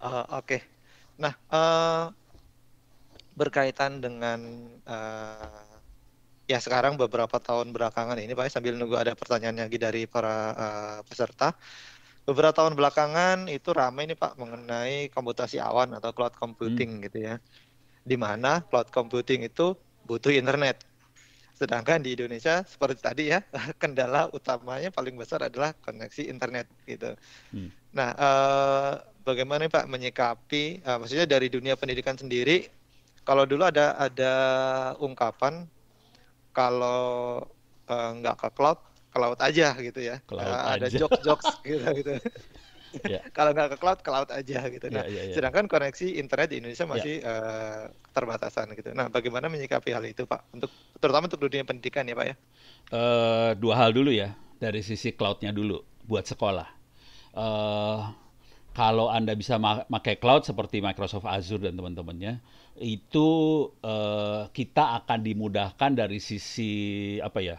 uh, Oke, okay. nah uh, berkaitan dengan eh, ya sekarang beberapa tahun belakangan ini Pak ya, sambil nunggu ada pertanyaan lagi dari para uh, peserta beberapa tahun belakangan itu ramai nih Pak mengenai komputasi awan atau cloud computing hmm. gitu ya di mana cloud computing itu butuh internet sedangkan di Indonesia seperti tadi ya kendala utamanya paling besar adalah koneksi internet gitu. Hmm. Nah, uh, bagaimana Pak menyikapi, uh, maksudnya dari dunia pendidikan sendiri, kalau dulu ada ada ungkapan kalau uh, nggak ke cloud ke laut aja gitu ya ke uh, ada jok-jok, gitu gitu yeah. kalau nggak ke cloud ke laut aja gitu nah yeah, yeah, yeah. sedangkan koneksi internet di Indonesia ya. masih yeah. uh, terbatasan gitu nah bagaimana menyikapi hal itu pak untuk terutama untuk dunia pendidikan ya pak ya uh, dua hal dulu ya dari sisi cloudnya dulu buat sekolah uh, kalau Anda bisa pakai cloud seperti Microsoft Azure dan teman-temannya, itu uh, kita akan dimudahkan dari sisi apa ya?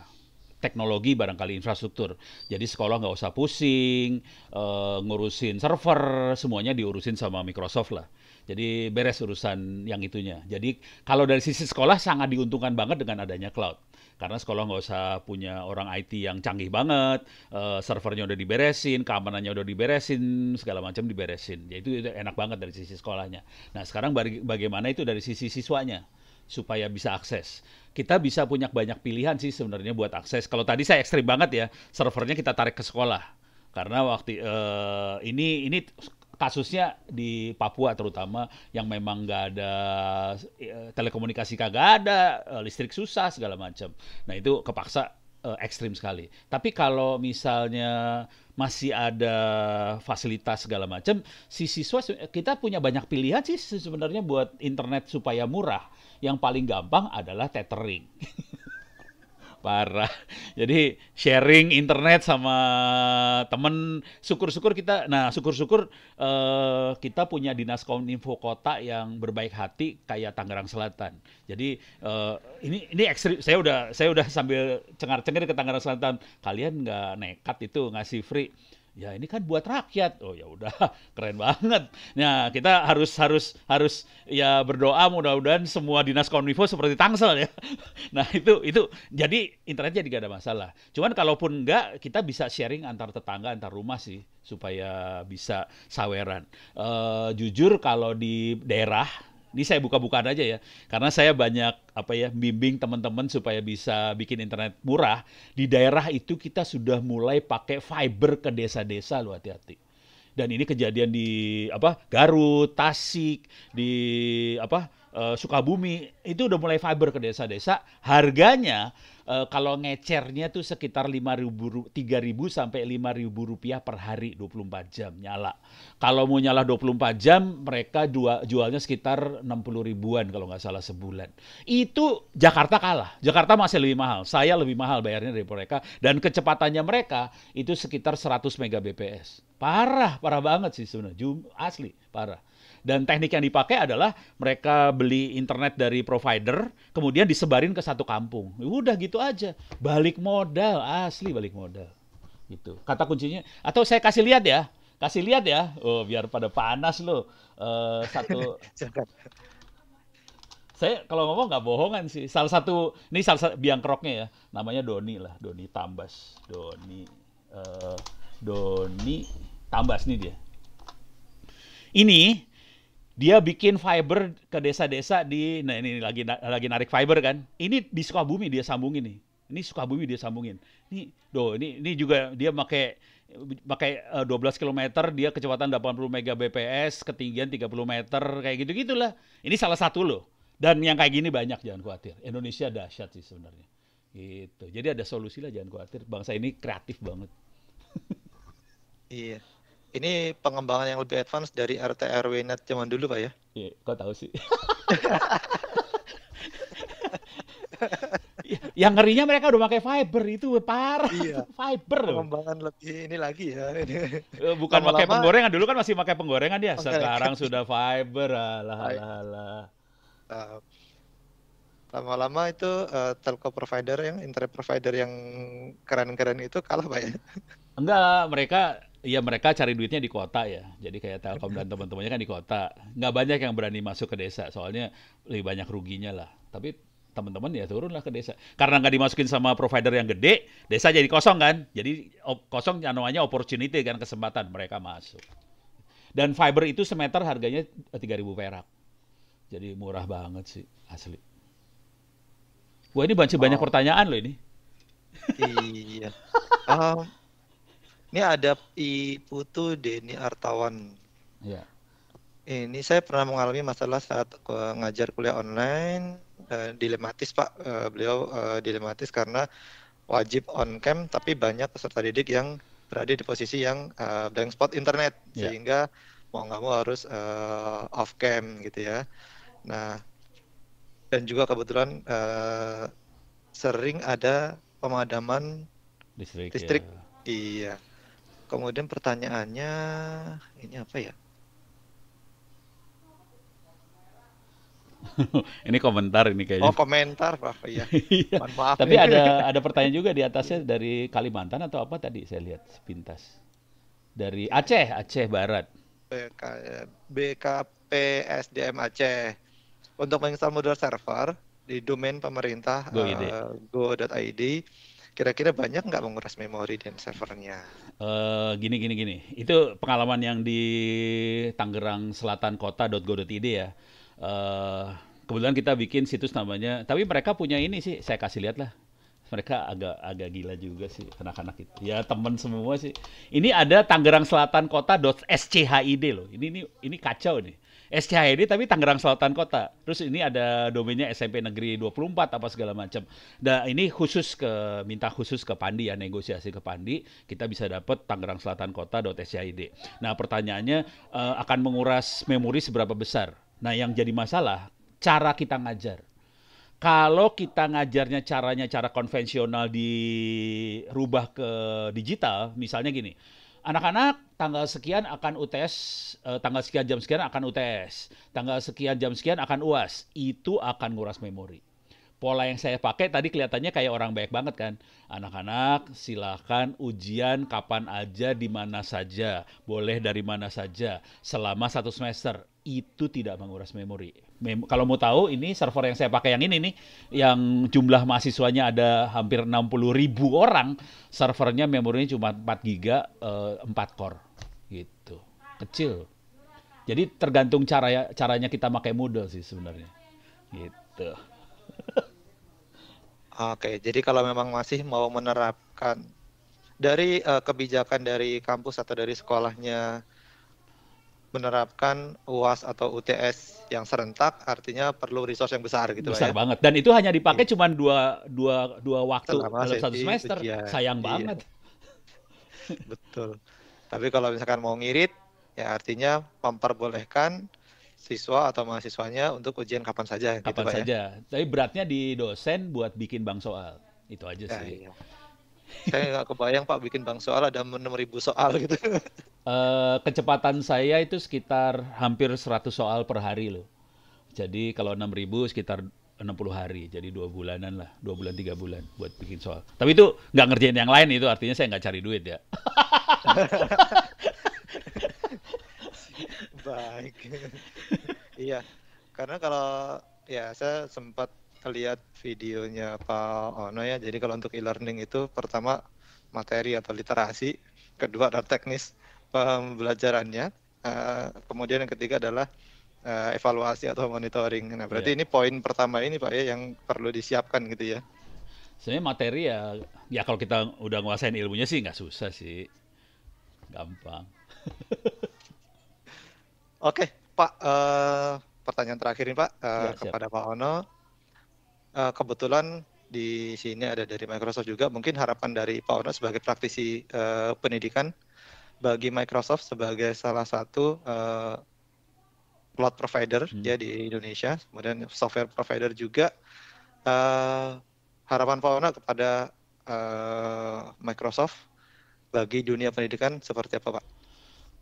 teknologi barangkali infrastruktur. Jadi sekolah nggak usah pusing uh, ngurusin server, semuanya diurusin sama Microsoft lah. Jadi beres urusan yang itunya. Jadi kalau dari sisi sekolah sangat diuntungkan banget dengan adanya cloud karena sekolah nggak usah punya orang IT yang canggih banget, uh, servernya udah diberesin, keamanannya udah diberesin, segala macam diberesin. Jadi ya, itu, enak banget dari sisi sekolahnya. Nah sekarang bagaimana itu dari sisi siswanya supaya bisa akses. Kita bisa punya banyak pilihan sih sebenarnya buat akses. Kalau tadi saya ekstrim banget ya, servernya kita tarik ke sekolah karena waktu uh, ini ini kasusnya di Papua terutama yang memang nggak ada eh, telekomunikasi kagak ada, eh, listrik susah segala macam. Nah itu kepaksa eh, ekstrim sekali. Tapi kalau misalnya masih ada fasilitas segala macam, si siswa kita punya banyak pilihan sih sebenarnya buat internet supaya murah. Yang paling gampang adalah tethering. parah. Jadi sharing internet sama temen, syukur-syukur kita, nah syukur-syukur uh, kita punya dinas kominfo kota yang berbaik hati kayak Tangerang Selatan. Jadi uh, ini ini ekstrim, saya udah saya udah sambil cengar-cengir ke Tangerang Selatan. Kalian nggak nekat itu ngasih free ya ini kan buat rakyat oh ya udah keren banget nah kita harus harus harus ya berdoa mudah-mudahan semua dinas kominfo seperti Tangsel ya nah itu itu jadi internet jadi gak ada masalah cuman kalaupun enggak kita bisa sharing antar tetangga antar rumah sih supaya bisa saweran uh, jujur kalau di daerah ini saya buka-bukaan aja ya karena saya banyak apa ya bimbing teman-teman supaya bisa bikin internet murah di daerah itu kita sudah mulai pakai fiber ke desa-desa lo hati-hati dan ini kejadian di apa Garut Tasik di apa uh, Sukabumi itu udah mulai fiber ke desa-desa. Harganya uh, kalau ngecernya tuh sekitar ribu 5.000 ribu sampai ribu rupiah per hari 24 jam nyala. Kalau mau nyala 24 jam mereka jual, jualnya sekitar 60 ribuan kalau nggak salah sebulan. Itu Jakarta kalah. Jakarta masih lebih mahal. Saya lebih mahal bayarnya dari mereka dan kecepatannya mereka itu sekitar 100 megabps Parah, parah banget sih sebenarnya. Asli, parah. Dan teknik yang dipakai adalah mereka beli internet dari provider, kemudian disebarin ke satu kampung. Udah gitu aja, balik modal, asli balik modal. Gitu. Kata kuncinya, atau saya kasih lihat ya, kasih lihat ya, oh, biar pada panas loh. Uh, satu saya kalau ngomong nggak bohongan sih. Salah satu ini salah satu biang keroknya ya. Namanya Doni lah, Doni Tambas. Doni uh, Doni Tambas nih dia. Ini dia bikin fiber ke desa-desa di nah ini lagi lagi narik fiber kan ini di Sukabumi dia sambungin nih ini Sukabumi dia sambungin ini do ini ini juga dia pakai pakai 12 km dia kecepatan 80 Mbps ketinggian 30 meter kayak gitu gitulah ini salah satu loh dan yang kayak gini banyak jangan khawatir Indonesia dahsyat sih sebenarnya gitu jadi ada solusi lah jangan khawatir bangsa ini kreatif banget iya ini pengembangan yang lebih advance dari RT RW net zaman dulu pak ya? Iya, kau tahu sih. yang ngerinya mereka udah pakai fiber itu parah. Iya. fiber Pengembangan lebih ini lagi ya. Eh, bukan pakai penggorengan dulu kan masih pakai penggorengan ya. Okay. Sekarang sudah fiber lah lah lah. lama-lama itu uh, telco provider yang internet provider yang keren-keren itu kalah pak ya? Enggak, mereka Iya mereka cari duitnya di kota ya. Jadi kayak Telkom dan teman-temannya kan di kota. Nggak banyak yang berani masuk ke desa. Soalnya lebih banyak ruginya lah. Tapi teman-teman ya turunlah ke desa. Karena nggak dimasukin sama provider yang gede, desa jadi kosong kan. Jadi kosong namanya opportunity kan kesempatan mereka masuk. Dan fiber itu semeter harganya 3000 eh, perak. Jadi murah banget sih asli. Wah ini banyak banyak oh. pertanyaan loh ini. Iya. um, Ini ada I Putu Deni Artawan. Ya. Ini saya pernah mengalami masalah saat ngajar kuliah online uh, dilematis Pak. Uh, beliau uh, dilematis karena wajib on cam tapi banyak peserta didik yang berada di posisi yang uh, blank spot internet ya. sehingga mau nggak mau harus uh, off cam gitu ya. Nah dan juga kebetulan uh, sering ada pemadaman listrik. listrik. Ya. Iya. iya. Kemudian pertanyaannya ini apa ya? ini komentar ini kayaknya. Oh komentar pak ya. iya. iya. maaf. Tapi ada ada pertanyaan juga di atasnya dari Kalimantan atau apa tadi saya lihat sepintas dari Aceh Aceh Barat. BK, BKP SDM Aceh untuk menginstal modul server di domain pemerintah go.id uh, go kira-kira banyak nggak menguras memori dan servernya? Uh, gini gini gini, itu pengalaman yang di Tangerang Selatan Kota Kota.go.id ya. Uh, kebetulan kita bikin situs namanya, tapi mereka punya ini sih, saya kasih lihat lah mereka agak agak gila juga sih anak-anak itu. Ya teman semua sih. Ini ada Tangerang Selatan Kota .schid loh. Ini ini ini kacau nih. SCHID tapi Tangerang Selatan Kota. Terus ini ada domainnya SMP Negeri 24 apa segala macam. Nah, ini khusus ke minta khusus ke Pandi ya, negosiasi ke Pandi, kita bisa dapat Tangerang Selatan Kota SCHID. Nah, pertanyaannya uh, akan menguras memori seberapa besar? Nah, yang jadi masalah cara kita ngajar kalau kita ngajarnya caranya cara konvensional dirubah ke digital, misalnya gini, anak-anak tanggal sekian akan UTS, eh, tanggal sekian jam sekian akan UTS, tanggal sekian jam sekian akan UAS. Itu akan nguras memori. Pola yang saya pakai tadi kelihatannya kayak orang baik banget kan. Anak-anak silahkan ujian kapan aja, di mana saja, boleh dari mana saja, selama satu semester. Itu tidak menguras memori kalau mau tahu ini server yang saya pakai yang ini nih yang jumlah mahasiswanya ada hampir 60 ribu orang servernya memorinya cuma 4 giga uh, eh, 4 core gitu kecil jadi tergantung cara ya caranya kita pakai model sih sebenarnya gitu Oke, jadi kalau memang masih mau menerapkan dari uh, kebijakan dari kampus atau dari sekolahnya menerapkan UAS atau UTS yang serentak artinya perlu resource yang besar gitu besar ya. banget dan itu hanya dipakai yeah. cuma dua, dua, dua waktu Selama dalam satu semester ujian. sayang yeah. banget betul tapi kalau misalkan mau ngirit ya artinya memperbolehkan siswa atau mahasiswanya untuk ujian kapan saja gitu kapan gitu, saja ya. tapi beratnya di dosen buat bikin bang soal itu aja ya, sih sih iya. yeah saya nggak kebayang Pak bikin bank soal ada 6000 soal gitu. Uh, kecepatan saya itu sekitar hampir 100 soal per hari loh. Jadi kalau 6000 sekitar 60 hari, jadi dua bulanan lah, dua bulan tiga bulan buat bikin soal. Tapi itu nggak ngerjain yang lain itu artinya saya nggak cari duit ya. Baik. iya, karena kalau ya saya sempat lihat videonya Pak Ono ya. Jadi kalau untuk e-learning itu pertama materi atau literasi, kedua adalah teknis pembelajarannya, uh, kemudian yang ketiga adalah uh, evaluasi atau monitoring. Nah, berarti yeah. ini poin pertama ini Pak ya yang perlu disiapkan gitu ya. Sebenarnya materi ya, ya kalau kita udah nguasain ilmunya sih nggak susah sih, gampang. Oke, okay, Pak. Uh, pertanyaan terakhir nih Pak uh, ya, kepada Pak Ono uh, kebetulan di sini ada dari Microsoft juga. Mungkin harapan dari Pak Ono sebagai praktisi uh, pendidikan bagi Microsoft sebagai salah satu uh, cloud provider hmm. ya di Indonesia, kemudian software provider juga. Uh, harapan Pak Ono kepada uh, Microsoft bagi dunia pendidikan seperti apa, Pak?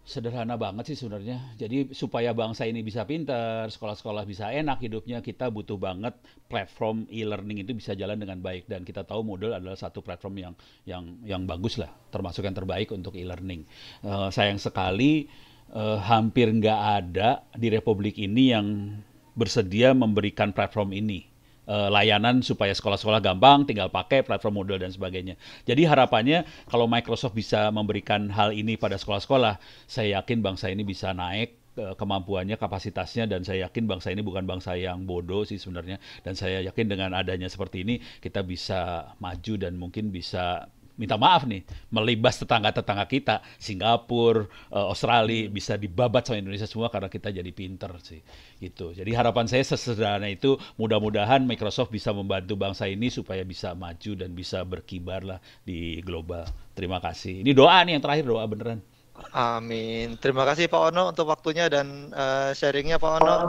sederhana banget sih sebenarnya. Jadi supaya bangsa ini bisa pintar, sekolah-sekolah bisa enak hidupnya, kita butuh banget platform e-learning itu bisa jalan dengan baik dan kita tahu model adalah satu platform yang yang yang bagus lah, termasuk yang terbaik untuk e-learning. Uh, sayang sekali uh, hampir nggak ada di Republik ini yang bersedia memberikan platform ini uh, layanan supaya sekolah-sekolah gampang tinggal pakai platform modul dan sebagainya. Jadi harapannya kalau Microsoft bisa memberikan hal ini pada sekolah-sekolah, saya yakin bangsa ini bisa naik eh, kemampuannya, kapasitasnya, dan saya yakin bangsa ini bukan bangsa yang bodoh sih sebenarnya. Dan saya yakin dengan adanya seperti ini kita bisa maju dan mungkin bisa minta maaf nih melibas tetangga-tetangga kita Singapura, eh, Australia bisa dibabat sama Indonesia semua karena kita jadi pinter sih gitu. Jadi harapan saya sesederhana itu mudah-mudahan Microsoft bisa membantu bangsa ini supaya bisa maju dan bisa berkibar lah di global. Terima kasih. Ini doa nih yang terakhir doa beneran. Amin. Terima kasih Pak Ono untuk waktunya dan uh, sharingnya Pak Ono.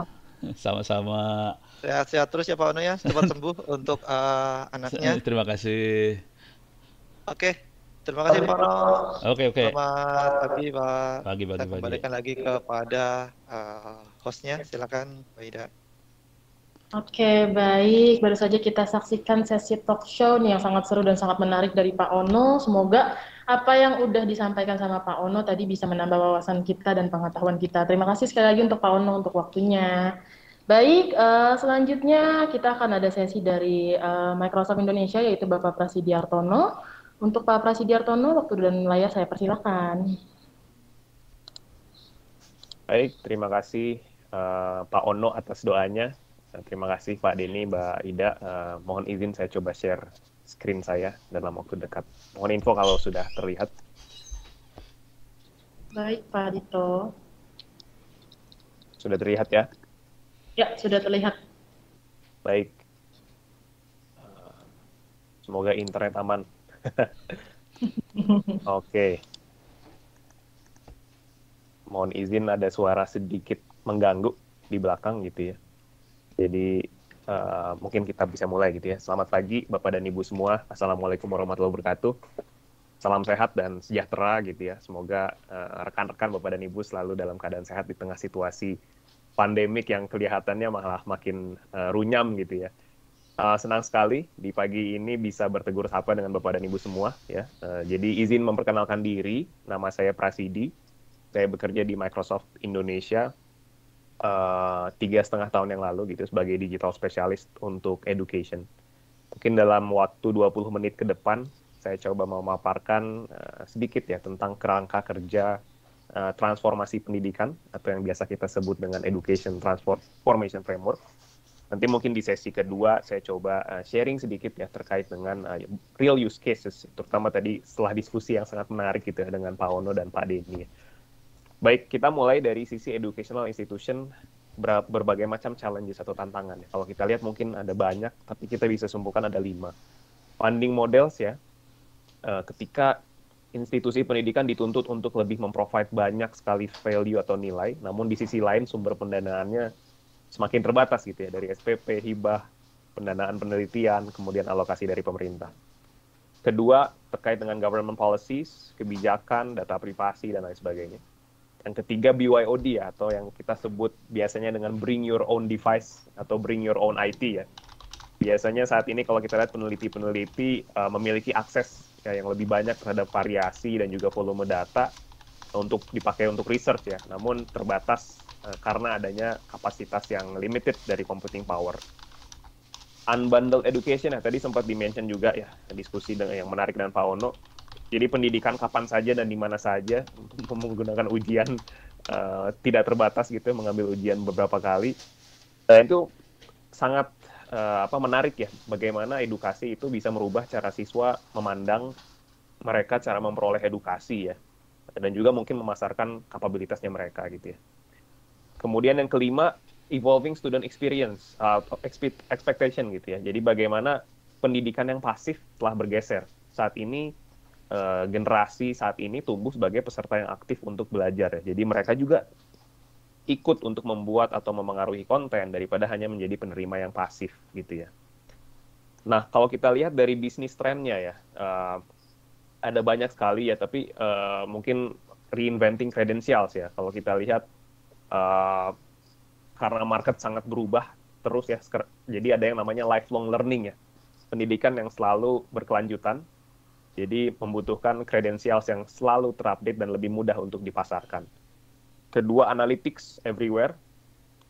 Sama-sama. Sehat-sehat terus ya Pak Ono ya, cepat sembuh untuk uh, anaknya. Terima kasih. Oke, terima kasih Pak Rono. Oke, oke. Selamat pagi Pak. Pagi, pagi, Kita kembalikan pagi. lagi kepada uh, hostnya. Silakan Pak Ida. Oke, okay, baik. Baru saja kita saksikan sesi talk show nih yang sangat seru dan sangat menarik dari Pak Ono. Semoga apa yang udah disampaikan sama Pak Ono tadi bisa menambah wawasan kita dan pengetahuan kita. Terima kasih sekali lagi untuk Pak Ono untuk waktunya. Baik, uh, selanjutnya kita akan ada sesi dari uh, Microsoft Indonesia yaitu Bapak Prasidiartono. Untuk Pak Prasidiartono, waktu dan layar saya persilahkan. Baik, terima kasih uh, Pak Ono atas doanya. Eh, terima kasih Pak Denny, Mbak Ida. Uh, mohon izin saya coba share screen saya dalam waktu dekat. Mohon info kalau sudah terlihat. Baik Pak Dito. Sudah terlihat ya? Ya, sudah terlihat. Baik. semoga internet aman. Oke. Mohon izin ada suara sedikit mengganggu di belakang gitu ya. Jadi uh, mungkin kita bisa mulai gitu ya. Selamat pagi Bapak dan Ibu semua. Assalamualaikum warahmatullahi wabarakatuh. Salam sehat dan sejahtera gitu ya. Semoga eh, rekan-rekan uh, Bapak dan Ibu selalu dalam keadaan sehat di tengah situasi pandemik yang kelihatannya malah makin uh, runyam gitu ya uh, senang sekali di pagi ini bisa bertegur sapa dengan Bapak dan Ibu semua ya. Uh, jadi izin memperkenalkan diri, nama saya Prasidi, saya bekerja di Microsoft Indonesia eh, tiga setengah tahun yang lalu gitu sebagai digital specialist untuk education. Mungkin dalam waktu 20 menit ke depan saya coba memaparkan uh, sedikit ya tentang kerangka kerja uh, transformasi pendidikan atau yang biasa kita sebut dengan education transformation framework Nanti mungkin di sesi kedua saya coba uh, sharing sedikit ya terkait dengan uh, real use cases, terutama tadi setelah diskusi yang sangat menarik gitu ya, dengan Pak Ono dan Pak Denny. Baik, kita mulai dari sisi educational institution ber berbagai macam challenges atau tantangan. Ya. Kalau kita lihat mungkin ada banyak, tapi kita bisa simpulkan ada lima. Funding models ya, uh, ketika institusi pendidikan dituntut untuk lebih memprovide banyak sekali value atau nilai, namun di sisi lain sumber pendanaannya semakin terbatas gitu ya dari SPP, hibah, pendanaan penelitian, kemudian alokasi dari pemerintah. Kedua, terkait dengan government policies, kebijakan, data privasi, dan lain sebagainya. Yang ketiga, BYOD ya, atau yang kita sebut biasanya dengan bring your own device atau bring your own IT ya. Biasanya saat ini kalau kita lihat peneliti-peneliti uh, memiliki akses ya, yang lebih banyak terhadap variasi dan juga volume data untuk dipakai untuk research ya. Namun terbatas Eh, karena adanya kapasitas yang limited dari computing power. Unbundled education ya tadi sempat dimention juga ya diskusi dengan, yang menarik dan Pak Jadi pendidikan kapan saja dan di mana saja menggunakan ujian uh, tidak terbatas gitu ya, mengambil ujian beberapa kali. Uh, itu sangat uh, apa menarik ya bagaimana edukasi itu bisa merubah cara siswa memandang mereka cara memperoleh edukasi ya dan juga mungkin memasarkan kapabilitasnya mereka gitu ya. Kemudian yang kelima evolving student experience, uh, expectation gitu ya. Jadi bagaimana pendidikan yang pasif telah bergeser. Saat ini uh, generasi saat ini tumbuh sebagai peserta yang aktif untuk belajar ya. Jadi mereka juga ikut untuk membuat atau memengaruhi konten daripada hanya menjadi penerima yang pasif gitu ya. Nah kalau kita lihat dari bisnis trennya ya, uh, ada banyak sekali ya. Tapi uh, mungkin reinventing credentials ya. Kalau kita lihat Eh, karena market sangat berubah terus ya. Jadi ada yang namanya lifelong learning ya, pendidikan yang selalu berkelanjutan. Jadi membutuhkan credentials yang selalu terupdate dan lebih mudah untuk dipasarkan. Kedua, analytics everywhere.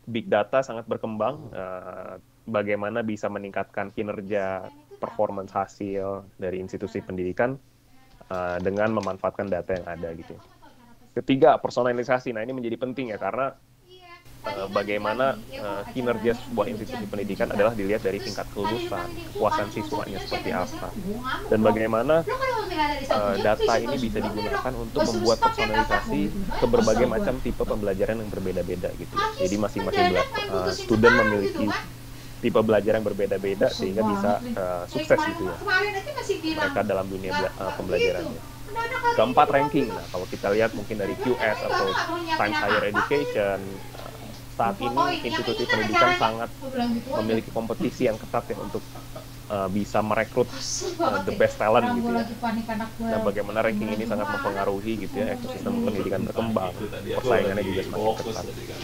Big data sangat berkembang. Uh, bagaimana bisa meningkatkan kinerja, performance hasil dari institusi pendidikan uh, dengan memanfaatkan data yang ada gitu. Ketiga, personalisasi. Nah, ini menjadi penting ya karena uh, bagaimana uh, kinerja sebuah institusi pendidikan adalah dilihat dari tingkat kelulusan, kepuasan siswanya seperti apa, dan bagaimana uh, data ini bisa digunakan untuk membuat personalisasi ke berbagai macam tipe pembelajaran yang berbeda-beda gitu. Jadi masing-masing uh, student memiliki gitu kan? tipe belajar yang berbeda-beda sehingga bisa uh, sukses gitu ya mereka dalam dunia uh, pembelajarannya. Gitu keempat ranking. Nah, kalau kita lihat mungkin dari QS atau Times Higher Education, eh, saat ini institusi pendidikan kan? sangat gitu. memiliki kompetisi yang ketat ya untuk uh, bisa merekrut uh, the ya. best talent gitu ya. Nah, bagaimana ranking ini sangat mempengaruhi gitu ya ekosistem pendidikan berkembang, persaingannya juga semakin ketat. Kan,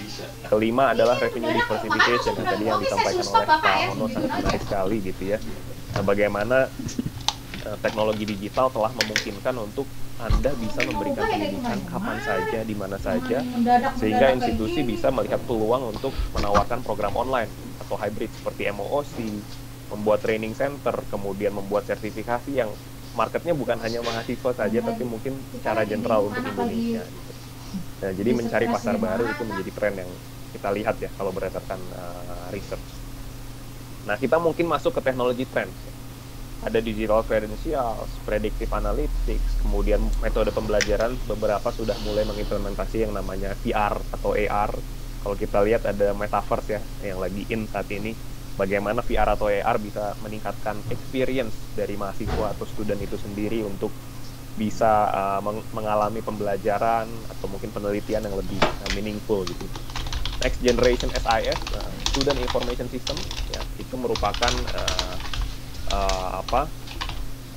Kelima adalah revenue diversification yang tadi yang disampaikan oleh Pak ya. Ono sangat menarik sekali gitu ya. Nah, bagaimana Eh, teknologi digital telah memungkinkan untuk Anda bisa memberikan ya, pendidikan kapan saja, di mana hmm, saja, sehingga institusi bisa melihat peluang untuk menawarkan program online atau hybrid seperti MOOC, membuat training center, kemudian membuat sertifikasi yang marketnya bukan hanya mahasiswa saja, tapi mungkin secara general untuk Indonesia. Gitu. Nah, jadi mencari pasar baru itu menjadi tren yang kita lihat ya kalau berdasarkan uh, research. Nah, kita mungkin masuk ke teknologi trend ada digital credentials, predictive analytics, kemudian metode pembelajaran beberapa sudah mulai mengimplementasi yang namanya VR atau AR. Kalau kita lihat ada metaverse ya yang lagi in saat ini, bagaimana VR atau AR bisa meningkatkan experience dari mahasiswa atau student itu sendiri untuk bisa uh, meng mengalami pembelajaran atau mungkin penelitian yang lebih uh, meaningful gitu. Next Generation SIS, uh, Student Information System, ya, itu merupakan uh, uh, apa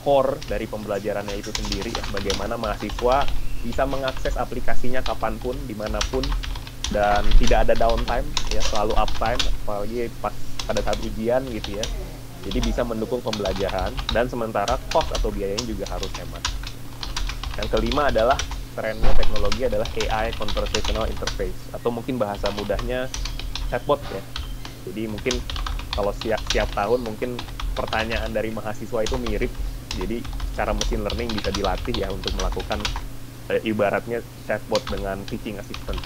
core dari pembelajarannya itu sendiri ya bagaimana mahasiswa bisa mengakses aplikasinya kapanpun dimanapun dan tidak ada downtime ya selalu uptime apalagi pas pada saat ujian gitu ya jadi bisa mendukung pembelajaran dan sementara cost atau biayanya juga harus hemat yang kelima adalah trennya teknologi adalah AI conversational interface atau mungkin bahasa mudahnya chatbot ya jadi mungkin kalau siap siap tahun mungkin pertanyaan dari mahasiswa itu mirip jadi cara machine learning bisa dilatih ya untuk melakukan eh, ibaratnya chatbot dengan teaching assistant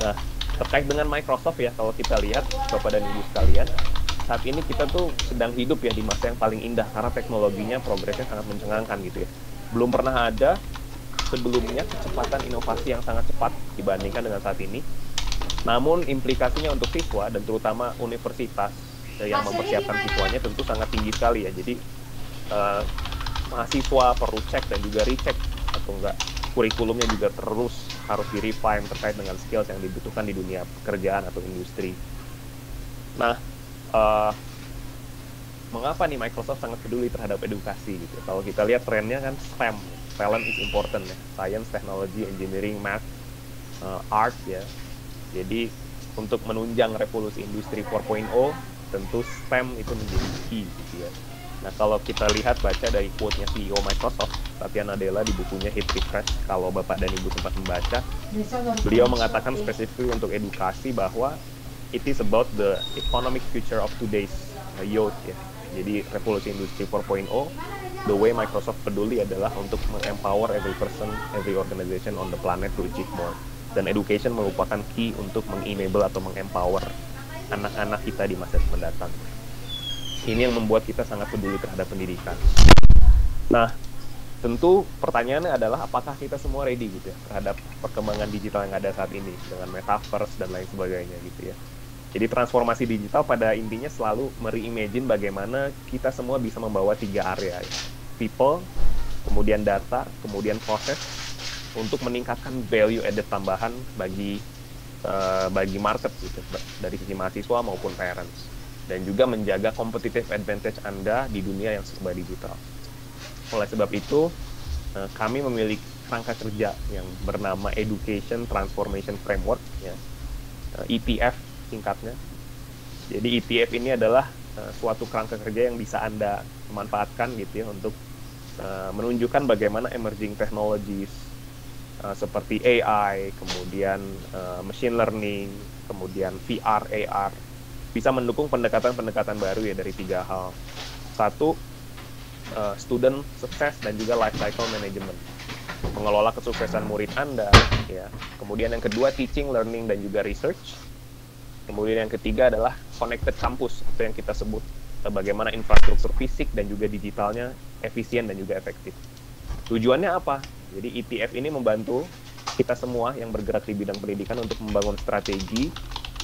nah terkait dengan Microsoft ya kalau kita lihat bapak dan ibu sekalian saat ini kita tuh sedang hidup ya di masa yang paling indah karena teknologinya progresnya sangat mencengangkan gitu ya belum pernah ada sebelumnya kecepatan inovasi yang sangat cepat dibandingkan dengan saat ini namun implikasinya untuk siswa dan terutama universitas Eh, yang mempersiapkan siswanya tentu sangat tinggi sekali ya. Jadi uh, mahasiswa perlu cek dan juga recheck atau enggak kurikulumnya juga terus harus di refine terkait dengan skills yang dibutuhkan di dunia pekerjaan atau industri. Nah, uh, mengapa nih Microsoft sangat peduli terhadap edukasi gitu? Kalau kita lihat trennya kan STEM, talent is important ya, science, technology, engineering, math, uh, art ya. Jadi untuk menunjang revolusi industri 4.0 tentu spam itu menjadi key gitu ya. Nah kalau kita lihat baca dari quote-nya CEO Microsoft, Satya Nadella di bukunya Hit Refresh, kalau Bapak dan Ibu sempat membaca, beliau mengatakan spesifik untuk edukasi bahwa it is about the economic future of today's youth ya. Jadi revolusi industri 4.0, the way Microsoft peduli adalah untuk mengempower every person, every organization on the planet to achieve more. Dan education merupakan key untuk mengenable atau mengempower anak-anak kita di masa mendatang. Ini yang membuat kita sangat peduli terhadap pendidikan. Nah, tentu pertanyaannya adalah apakah kita semua ready gitu ya terhadap perkembangan digital yang ada saat ini dengan metaverse dan lain sebagainya gitu ya. Jadi transformasi digital pada intinya selalu mereimagine bagaimana kita semua bisa membawa tiga area, ya. people, kemudian data, kemudian proses, untuk meningkatkan value added tambahan bagi Eh, bagi market gitu dari sisi mahasiswa maupun parents dan juga menjaga competitive advantage Anda di dunia yang serba digital. Oleh sebab itu, eh, kami memiliki rangka kerja yang bernama Education Transformation Framework ya. ETF eh, e singkatnya. Jadi ETF ini adalah suatu kerangka kerja yang bisa Anda manfaatkan gitu ya untuk menunjukkan bagaimana emerging technologies Eh, seperti AI, kemudian uh, machine learning, kemudian VR, AR, bisa mendukung pendekatan-pendekatan baru ya dari tiga hal. Satu, uh, student success dan juga life cycle management, mengelola kesuksesan murid Anda. Ya. Kemudian yang kedua, teaching, learning, dan juga research. Kemudian yang ketiga adalah connected campus atau yang kita sebut bagaimana infrastruktur fisik dan juga digitalnya efisien dan juga efektif. Tujuannya apa? Jadi ETF ini membantu kita semua yang bergerak di bidang pendidikan untuk membangun strategi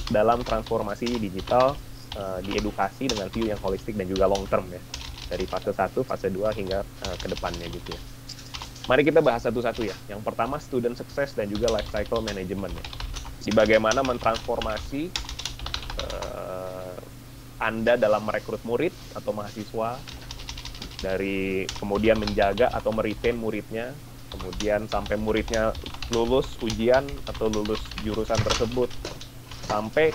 dalam transformasi digital uh, eh, di edukasi dengan view yang holistik dan juga long term ya. Dari fase 1, fase 2 hingga uh, ke depannya gitu ya. Mari kita bahas satu-satu ya. Yang pertama student success dan juga life cycle management ya. Di bagaimana mentransformasi uh, Anda dalam merekrut murid atau mahasiswa dari kemudian menjaga atau meretain muridnya kemudian sampai muridnya lulus ujian atau lulus jurusan tersebut sampai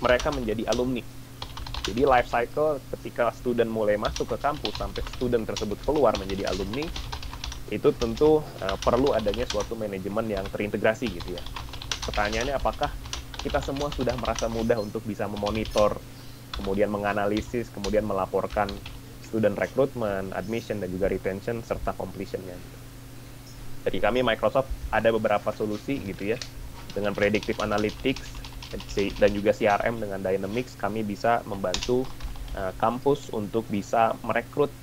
mereka menjadi alumni. Jadi life cycle ketika student mulai masuk ke kampus sampai student tersebut keluar menjadi alumni itu tentu uh, perlu adanya suatu manajemen yang terintegrasi gitu ya. Pertanyaannya apakah kita semua sudah merasa mudah untuk bisa memonitor, kemudian menganalisis, kemudian melaporkan student recruitment, admission dan juga retention serta completionnya. Gitu. Jadi kami Microsoft ada beberapa solusi gitu ya dengan predictive analytics dan juga CRM dengan Dynamics kami bisa membantu uh, kampus untuk bisa merekrut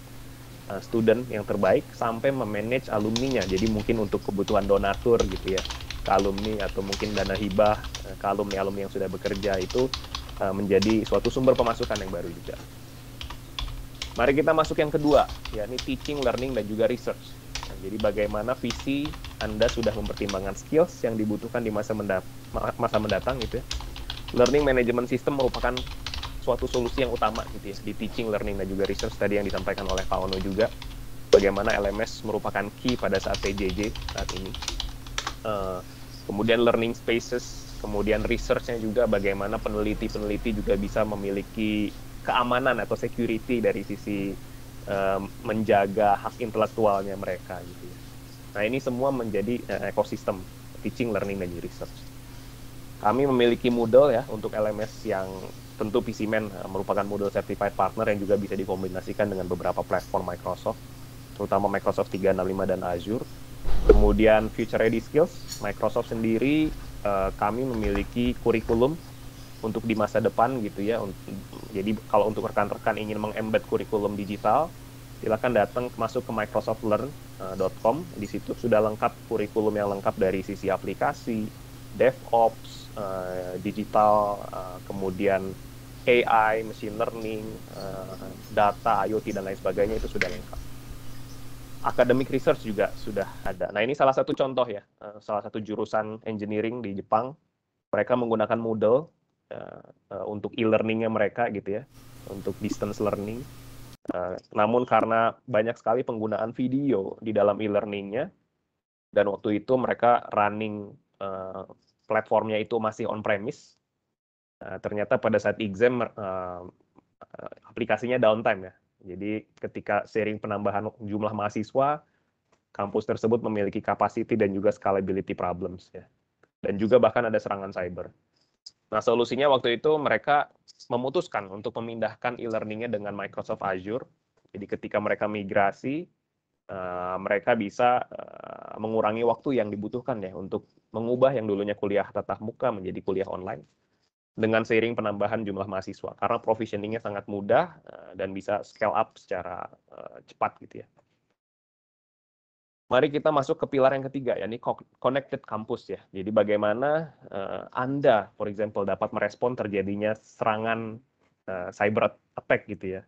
uh, student yang terbaik sampai memanage alumninya jadi mungkin untuk kebutuhan donatur gitu ya ke alumni atau mungkin dana hibah eh, ke alumni alumni yang sudah bekerja itu uh, menjadi suatu sumber pemasukan yang baru juga. Mari kita masuk yang kedua, yakni teaching, learning, dan juga research. Nah, jadi bagaimana visi Anda sudah mempertimbangkan skills yang dibutuhkan di masa, mendap masa mendatang gitu ya. Learning management system merupakan suatu solusi yang utama gitu ya di teaching, learning dan juga research tadi yang disampaikan oleh Pak Ono juga. Bagaimana LMS merupakan key pada saat PJJ saat ini. Uh, kemudian learning spaces, kemudian researchnya juga bagaimana peneliti-peneliti juga bisa memiliki keamanan atau security dari sisi Eh, menjaga hak intelektualnya mereka gitu ya. Nah ini semua menjadi uh, ekosistem teaching, learning dan research. Kami memiliki model ya untuk LMS yang tentu PCMan uh, eh, merupakan model certified partner yang juga bisa dikombinasikan dengan beberapa platform Microsoft, terutama Microsoft 365 dan Azure. Kemudian Future Ready Skills, Microsoft sendiri uh, kami memiliki kurikulum untuk di masa depan gitu ya. Jadi kalau untuk rekan-rekan ingin mengembed kurikulum digital, silakan datang masuk ke microsoftlearn.com. Eh, di situ sudah lengkap kurikulum yang lengkap dari sisi aplikasi, DevOps, eh, digital, eh, kemudian AI, machine learning, data, IoT dan lain sebagainya itu sudah lengkap. Academic research juga sudah ada. Nah ini salah satu contoh ya, salah satu jurusan engineering di Jepang mereka menggunakan Moodle uh, untuk e-learningnya mereka gitu ya, untuk distance learning. Uh, namun karena banyak sekali penggunaan video di dalam e-learningnya, dan waktu itu mereka running uh, platformnya itu masih on-premise, uh, ternyata pada saat exam uh, aplikasinya downtime ya. Jadi ketika sharing penambahan jumlah mahasiswa, kampus tersebut memiliki capacity dan juga scalability problems ya. Dan juga bahkan ada serangan cyber. Nah, solusinya waktu itu mereka memutuskan untuk memindahkan e-learningnya dengan Microsoft Azure. Jadi ketika mereka migrasi, eh, mereka bisa eh, mengurangi waktu yang dibutuhkan ya untuk mengubah yang dulunya kuliah tatap muka menjadi kuliah online dengan seiring penambahan jumlah mahasiswa. Karena provisioningnya sangat mudah eh, dan bisa scale up secara cepat gitu ya. Mari kita masuk ke pilar yang ketiga, yakni connected campus ya. Jadi bagaimana uh, Anda, for example, dapat merespon terjadinya serangan uh, cyber attack gitu ya.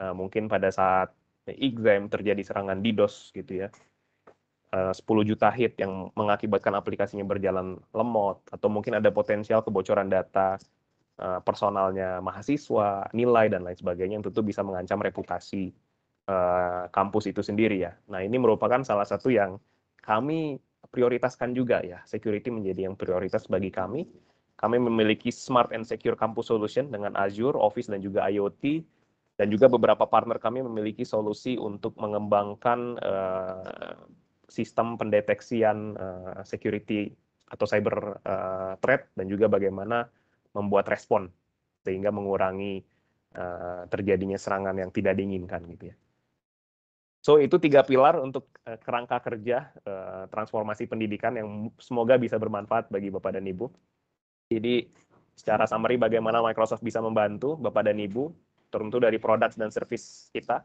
Uh, mungkin pada saat exam terjadi serangan DDoS gitu ya. Uh, 10 juta hit yang mengakibatkan aplikasinya berjalan lemot, atau mungkin ada potensial kebocoran data uh, personalnya mahasiswa, nilai, dan lain sebagainya yang tentu bisa mengancam reputasi Eh, kampus itu sendiri ya. Nah ini merupakan salah satu yang kami prioritaskan juga ya. Security menjadi yang prioritas bagi kami. Kami memiliki Smart and Secure Campus Solution dengan Azure, Office, dan juga IoT. Dan juga beberapa partner kami memiliki solusi untuk mengembangkan uh, sistem pendeteksian uh, security atau cyber uh, threat dan juga bagaimana membuat respon sehingga mengurangi uh, terjadinya serangan yang tidak diinginkan gitu ya. So itu tiga pilar untuk uh, kerangka kerja uh, transformasi pendidikan yang semoga bisa bermanfaat bagi Bapak dan Ibu. Jadi secara summary bagaimana Microsoft bisa membantu Bapak dan Ibu tentu dari produk dan service kita, uh,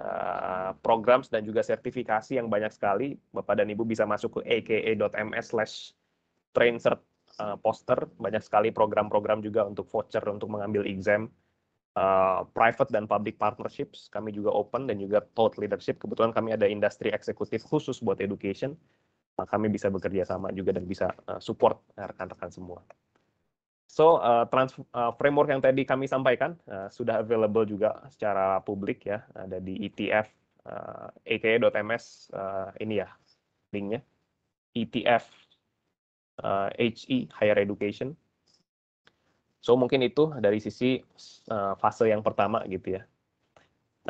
eh, program dan juga sertifikasi yang banyak sekali. Bapak dan Ibu bisa masuk ke aka.ms e slash train poster, banyak sekali program-program juga untuk voucher untuk mengambil exam uh, private dan public partnerships. Kami juga open dan juga thought leadership. Kebetulan kami ada industri eksekutif khusus buat education. Uh, kami bisa bekerja sama juga dan bisa uh, support rekan-rekan semua. So uh, trans uh, framework yang tadi kami sampaikan uh, sudah available juga secara publik ya ada di ETF uh, .ms, uh, ini ya linknya ETF uh, HE Higher Education So mungkin itu dari sisi uh, fase yang pertama gitu ya.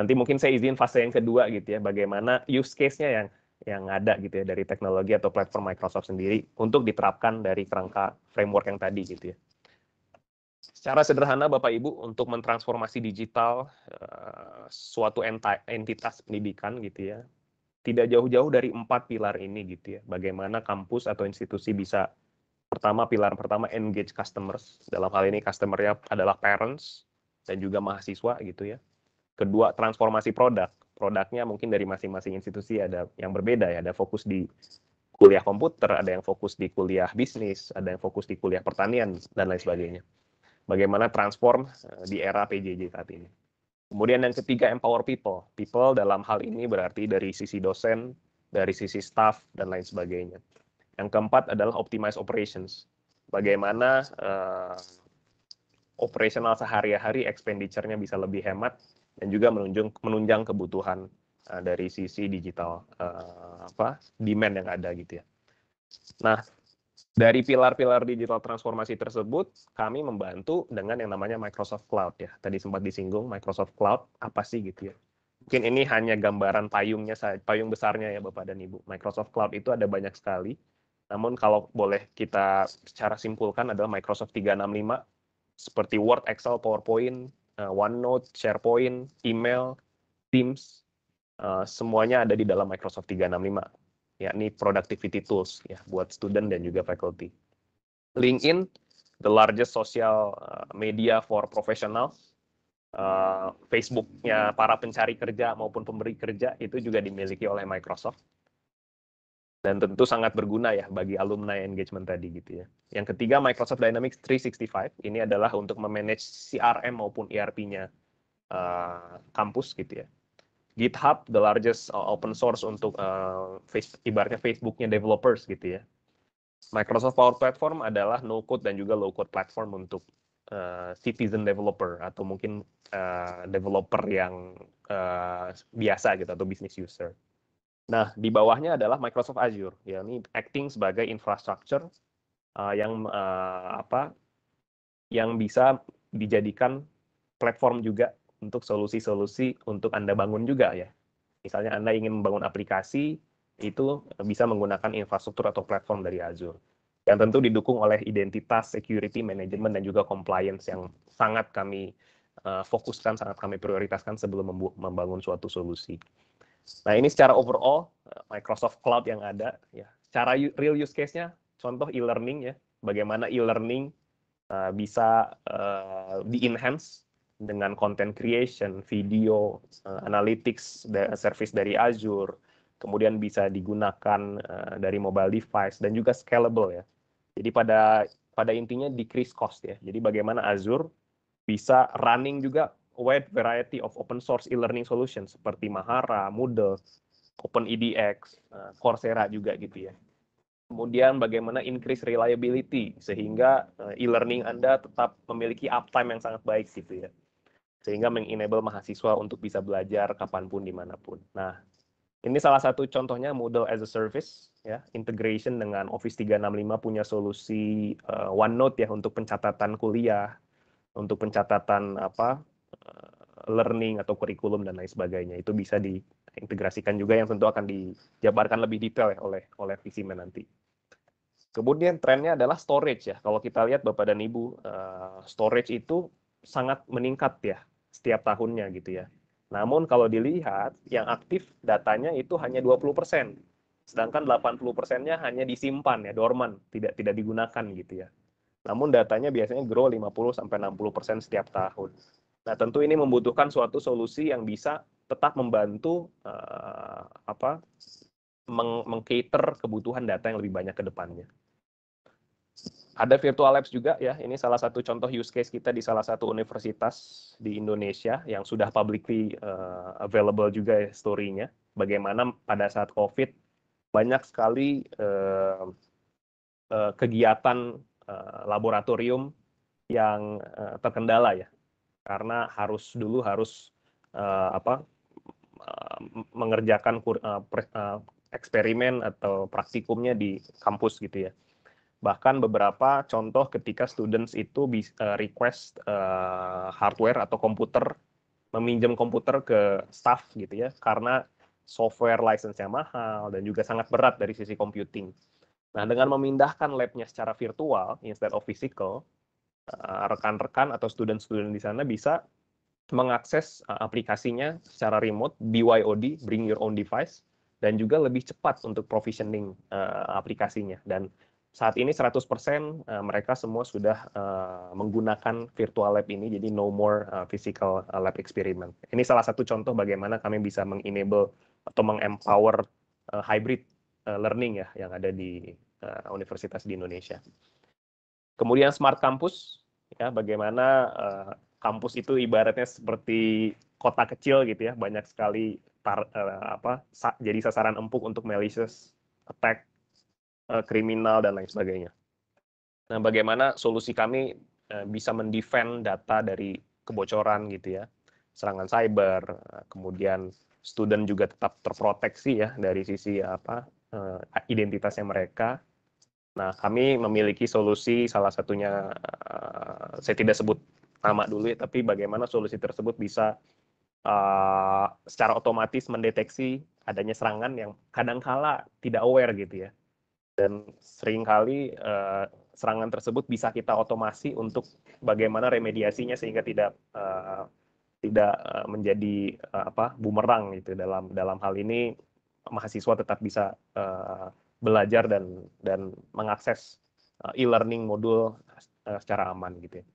Nanti mungkin saya izin fase yang kedua gitu ya, bagaimana use case-nya yang yang ada gitu ya dari teknologi atau platform Microsoft sendiri untuk diterapkan dari kerangka framework yang tadi gitu ya. Secara sederhana Bapak Ibu untuk mentransformasi digital uh, suatu entitas pendidikan gitu ya. Tidak jauh-jauh dari empat pilar ini gitu ya. Bagaimana kampus atau institusi bisa pertama pilar pertama engage customers dalam hal ini customernya adalah parents dan juga mahasiswa gitu ya kedua transformasi produk produknya mungkin dari masing-masing institusi ada yang berbeda ya ada fokus di kuliah komputer ada yang fokus di kuliah bisnis ada yang fokus di kuliah pertanian dan lain sebagainya bagaimana transform eh, di era PJJ saat ini kemudian yang ketiga empower people people dalam hal ini berarti dari sisi dosen dari sisi staff dan lain sebagainya yang keempat adalah optimize operations. Bagaimana uh, eh, operasional sehari-hari expenditure-nya bisa lebih hemat dan juga menunjung, menunjang kebutuhan uh, dari sisi digital uh, apa demand yang ada gitu ya. Nah, dari pilar-pilar digital transformasi tersebut, kami membantu dengan yang namanya Microsoft Cloud ya. Tadi sempat disinggung Microsoft Cloud apa sih gitu ya mungkin ini hanya gambaran payungnya payung besarnya ya Bapak dan Ibu. Microsoft Cloud itu ada banyak sekali. Namun kalau boleh kita secara simpulkan adalah Microsoft 365 seperti Word, Excel, PowerPoint, eh, OneNote, SharePoint, email, Teams, uh, semuanya ada di dalam Microsoft 365, yakni productivity tools ya buat student dan juga faculty. LinkedIn, the largest social eh, media for professional. uh, Facebooknya para pencari kerja maupun pemberi kerja itu juga dimiliki oleh Microsoft dan tentu sangat berguna ya bagi alumni engagement tadi gitu ya. Yang ketiga Microsoft Dynamics 365 ini adalah untuk memanage CRM maupun ERP-nya uh, eh, kampus gitu ya. GitHub the largest eh, open source untuk uh, face, ibaratnya Facebook-nya developers gitu ya. Microsoft Power Platform adalah no code dan juga low code platform untuk uh, citizen developer atau mungkin uh, developer yang uh, biasa gitu atau business user. Nah, di bawahnya adalah Microsoft Azure, ya ini acting sebagai infrastructure uh, yang uh, apa yang bisa dijadikan platform juga untuk solusi-solusi untuk Anda bangun juga ya. Misalnya Anda ingin membangun aplikasi itu bisa menggunakan infrastruktur atau platform dari Azure. Yang tentu didukung oleh identitas, security management dan juga compliance yang sangat kami uh, fokuskan, sangat kami prioritaskan sebelum membangun suatu solusi. Nah ini secara overall eh, Microsoft Cloud yang ada, ya cara real use case-nya, contoh e-learning ya, bagaimana e-learning uh, bisa uh, di-enhance dengan content creation, video, uh, analytics, service dari Azure, kemudian bisa digunakan uh, dari mobile device dan juga scalable ya. Jadi pada pada intinya decrease cost ya. Jadi bagaimana Azure bisa running juga wide variety of open source e-learning solutions seperti Mahara, Moodle, Open EDX, eh, Coursera juga gitu ya. Kemudian bagaimana increase reliability sehingga eh, e-learning Anda tetap memiliki uptime yang sangat baik gitu ya. Sehingga mengenable mahasiswa untuk bisa belajar kapanpun dimanapun. Nah, ini salah satu contohnya Moodle as a service ya, integration dengan Office 365 punya solusi uh, OneNote ya untuk pencatatan kuliah, untuk pencatatan apa Eh, learning atau kurikulum dan lain sebagainya itu bisa diintegrasikan juga yang tentu akan dijabarkan lebih detail ya oleh oleh visimen nanti. Kemudian trennya adalah storage ya. Kalau kita lihat Bapak dan Ibu, eh, storage itu sangat meningkat ya setiap tahunnya gitu ya. Namun kalau dilihat yang aktif datanya itu hanya 20%. Sedangkan 80%-nya hanya disimpan ya, dorman, tidak tidak digunakan gitu ya. Namun datanya biasanya grow 50 sampai 60% setiap tahun. Nah, tentu ini membutuhkan suatu solusi yang bisa tetap membantu uh, apa meng, cater kebutuhan data yang lebih banyak ke depannya. Ada virtual labs juga ya, ini salah satu contoh use case kita di salah satu universitas di Indonesia yang sudah publicly uh, available juga ya story-nya. Bagaimana pada saat COVID banyak sekali uh, uh, kegiatan uh, laboratorium yang uh, terkendala ya karena harus dulu harus uh, apa uh, mengerjakan uh, eh, pre, uh, eksperimen atau praktikumnya di kampus gitu ya. Bahkan beberapa contoh ketika students itu uh, request uh, hardware atau komputer meminjam komputer ke staff gitu ya karena software license-nya mahal dan juga sangat berat dari sisi computing. Nah, dengan memindahkan lab-nya secara virtual instead of physical, Eh, rekan-rekan atau student-student di sana bisa mengakses eh, aplikasinya secara remote BYOD bring your own device dan juga lebih cepat untuk provisioning eh, aplikasinya dan saat ini 100% mereka semua sudah menggunakan virtual lab ini jadi no more physical lab experiment. Ini salah satu contoh bagaimana kami bisa mengenable atau mengempower hybrid learning ya yang ada di universitas di Indonesia. Kemudian smart campus, ya bagaimana uh, kampus itu ibaratnya seperti kota kecil gitu ya, banyak sekali tar, uh, apa sa jadi sasaran empuk untuk malicious attack, uh, kriminal dan lain sebagainya. Nah, bagaimana solusi kami uh, bisa mendefend data dari kebocoran gitu ya, serangan cyber, kemudian student juga tetap terproteksi ya dari sisi apa uh, identitasnya mereka Nah, kami memiliki solusi salah satunya uh, saya tidak sebut nama dulu ya, tapi bagaimana solusi tersebut bisa uh, secara otomatis mendeteksi adanya serangan yang kadangkala tidak aware gitu ya. Dan seringkali uh, serangan tersebut bisa kita otomasi untuk bagaimana remediasinya sehingga tidak uh, tidak menjadi uh, apa bumerang gitu dalam dalam hal ini mahasiswa tetap bisa uh, belajar dan dan mengakses eh, e-learning modul eh, secara aman gitu ya.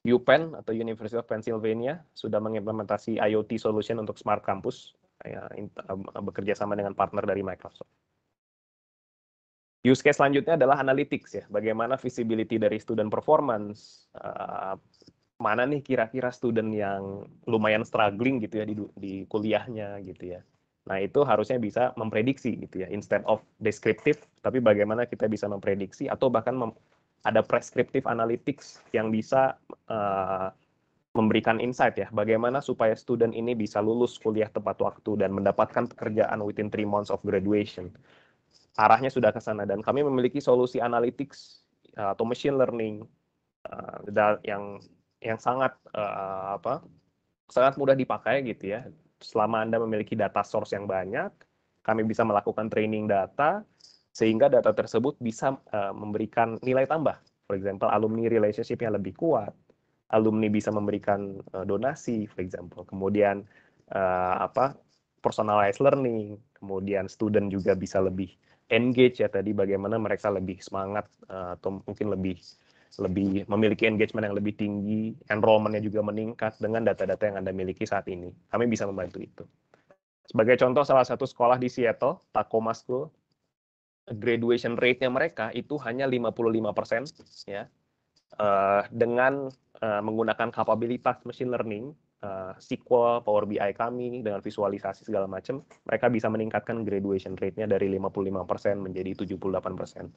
UPenn atau University of Pennsylvania sudah mengimplementasi IoT solution untuk smart campus ya, eh, bekerja sama dengan partner dari Microsoft. Use case selanjutnya adalah analytics ya, bagaimana visibility dari student performance, mana nih kira-kira student yang lumayan struggling gitu ya di kuliahnya gitu ya. Nah, itu harusnya bisa memprediksi gitu ya, instead of descriptive, tapi bagaimana kita bisa memprediksi atau bahkan mem ada prescriptive analytics yang bisa uh, memberikan insight ya, bagaimana supaya student ini bisa lulus kuliah tepat waktu dan mendapatkan pekerjaan within three months of graduation. Arahnya sudah ke sana dan kami memiliki solusi analytics uh, atau machine learning uh, yang yang sangat uh, apa sangat mudah dipakai gitu ya selama Anda memiliki data source yang banyak, kami bisa melakukan training data sehingga data tersebut bisa eh, memberikan nilai tambah. For example, alumni relationship-nya lebih kuat, alumni bisa memberikan eh, donasi, for example. Kemudian eh, apa personalized learning, kemudian student juga bisa lebih engage ya tadi bagaimana mereka lebih semangat atau mungkin lebih lebih memiliki engagement yang lebih tinggi, enrollmentnya juga meningkat dengan data-data yang Anda miliki saat ini. Kami bisa membantu itu. Sebagai contoh, salah satu sekolah di Seattle, Tacoma School, graduation rate-nya mereka itu hanya 55% ya. Eh, dengan uh, menggunakan kapabilitas machine learning uh, eh, SQL, Power BI kami dengan visualisasi segala macam, mereka bisa meningkatkan graduation rate-nya dari 55% menjadi 78%.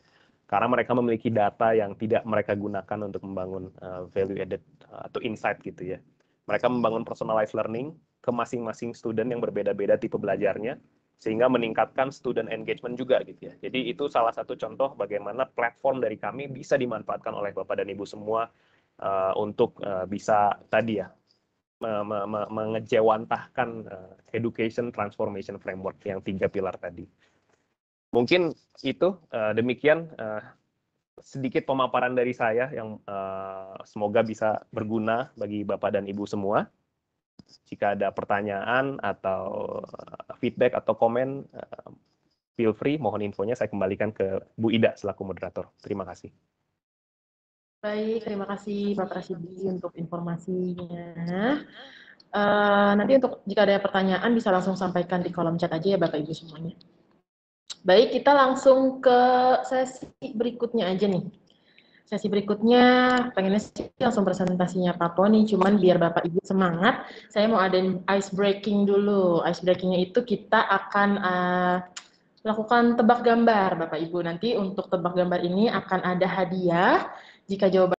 Karena mereka memiliki data yang tidak mereka gunakan untuk membangun uh, value added eh, atau insight gitu ya. Mereka membangun personalized learning ke masing-masing student yang berbeda-beda tipe belajarnya sehingga meningkatkan student engagement juga gitu ya. Jadi itu salah satu contoh bagaimana platform dari kami bisa dimanfaatkan oleh Bapak dan Ibu semua uh, untuk uh, bisa tadi ya me mengejewantahkan eh, education transformation framework yang tiga pilar tadi. Mungkin itu uh, demikian uh, sedikit pemaparan dari saya yang uh, semoga bisa berguna bagi Bapak dan Ibu semua. Jika ada pertanyaan atau feedback atau komen, uh, feel free mohon infonya saya kembalikan ke Bu Ida selaku moderator. Terima kasih. Baik, terima kasih Pak Prasidi untuk informasinya. Uh, nanti untuk jika ada pertanyaan bisa langsung sampaikan di kolom chat aja ya Bapak Ibu semuanya. Baik, kita langsung ke sesi berikutnya aja nih. Sesi berikutnya pengennya sih langsung presentasinya Pak Poni, cuman biar Bapak Ibu semangat, saya mau ada ice breaking dulu. Ice breakingnya itu kita akan uh, lakukan tebak gambar Bapak Ibu. Nanti untuk tebak gambar ini akan ada hadiah jika jawaban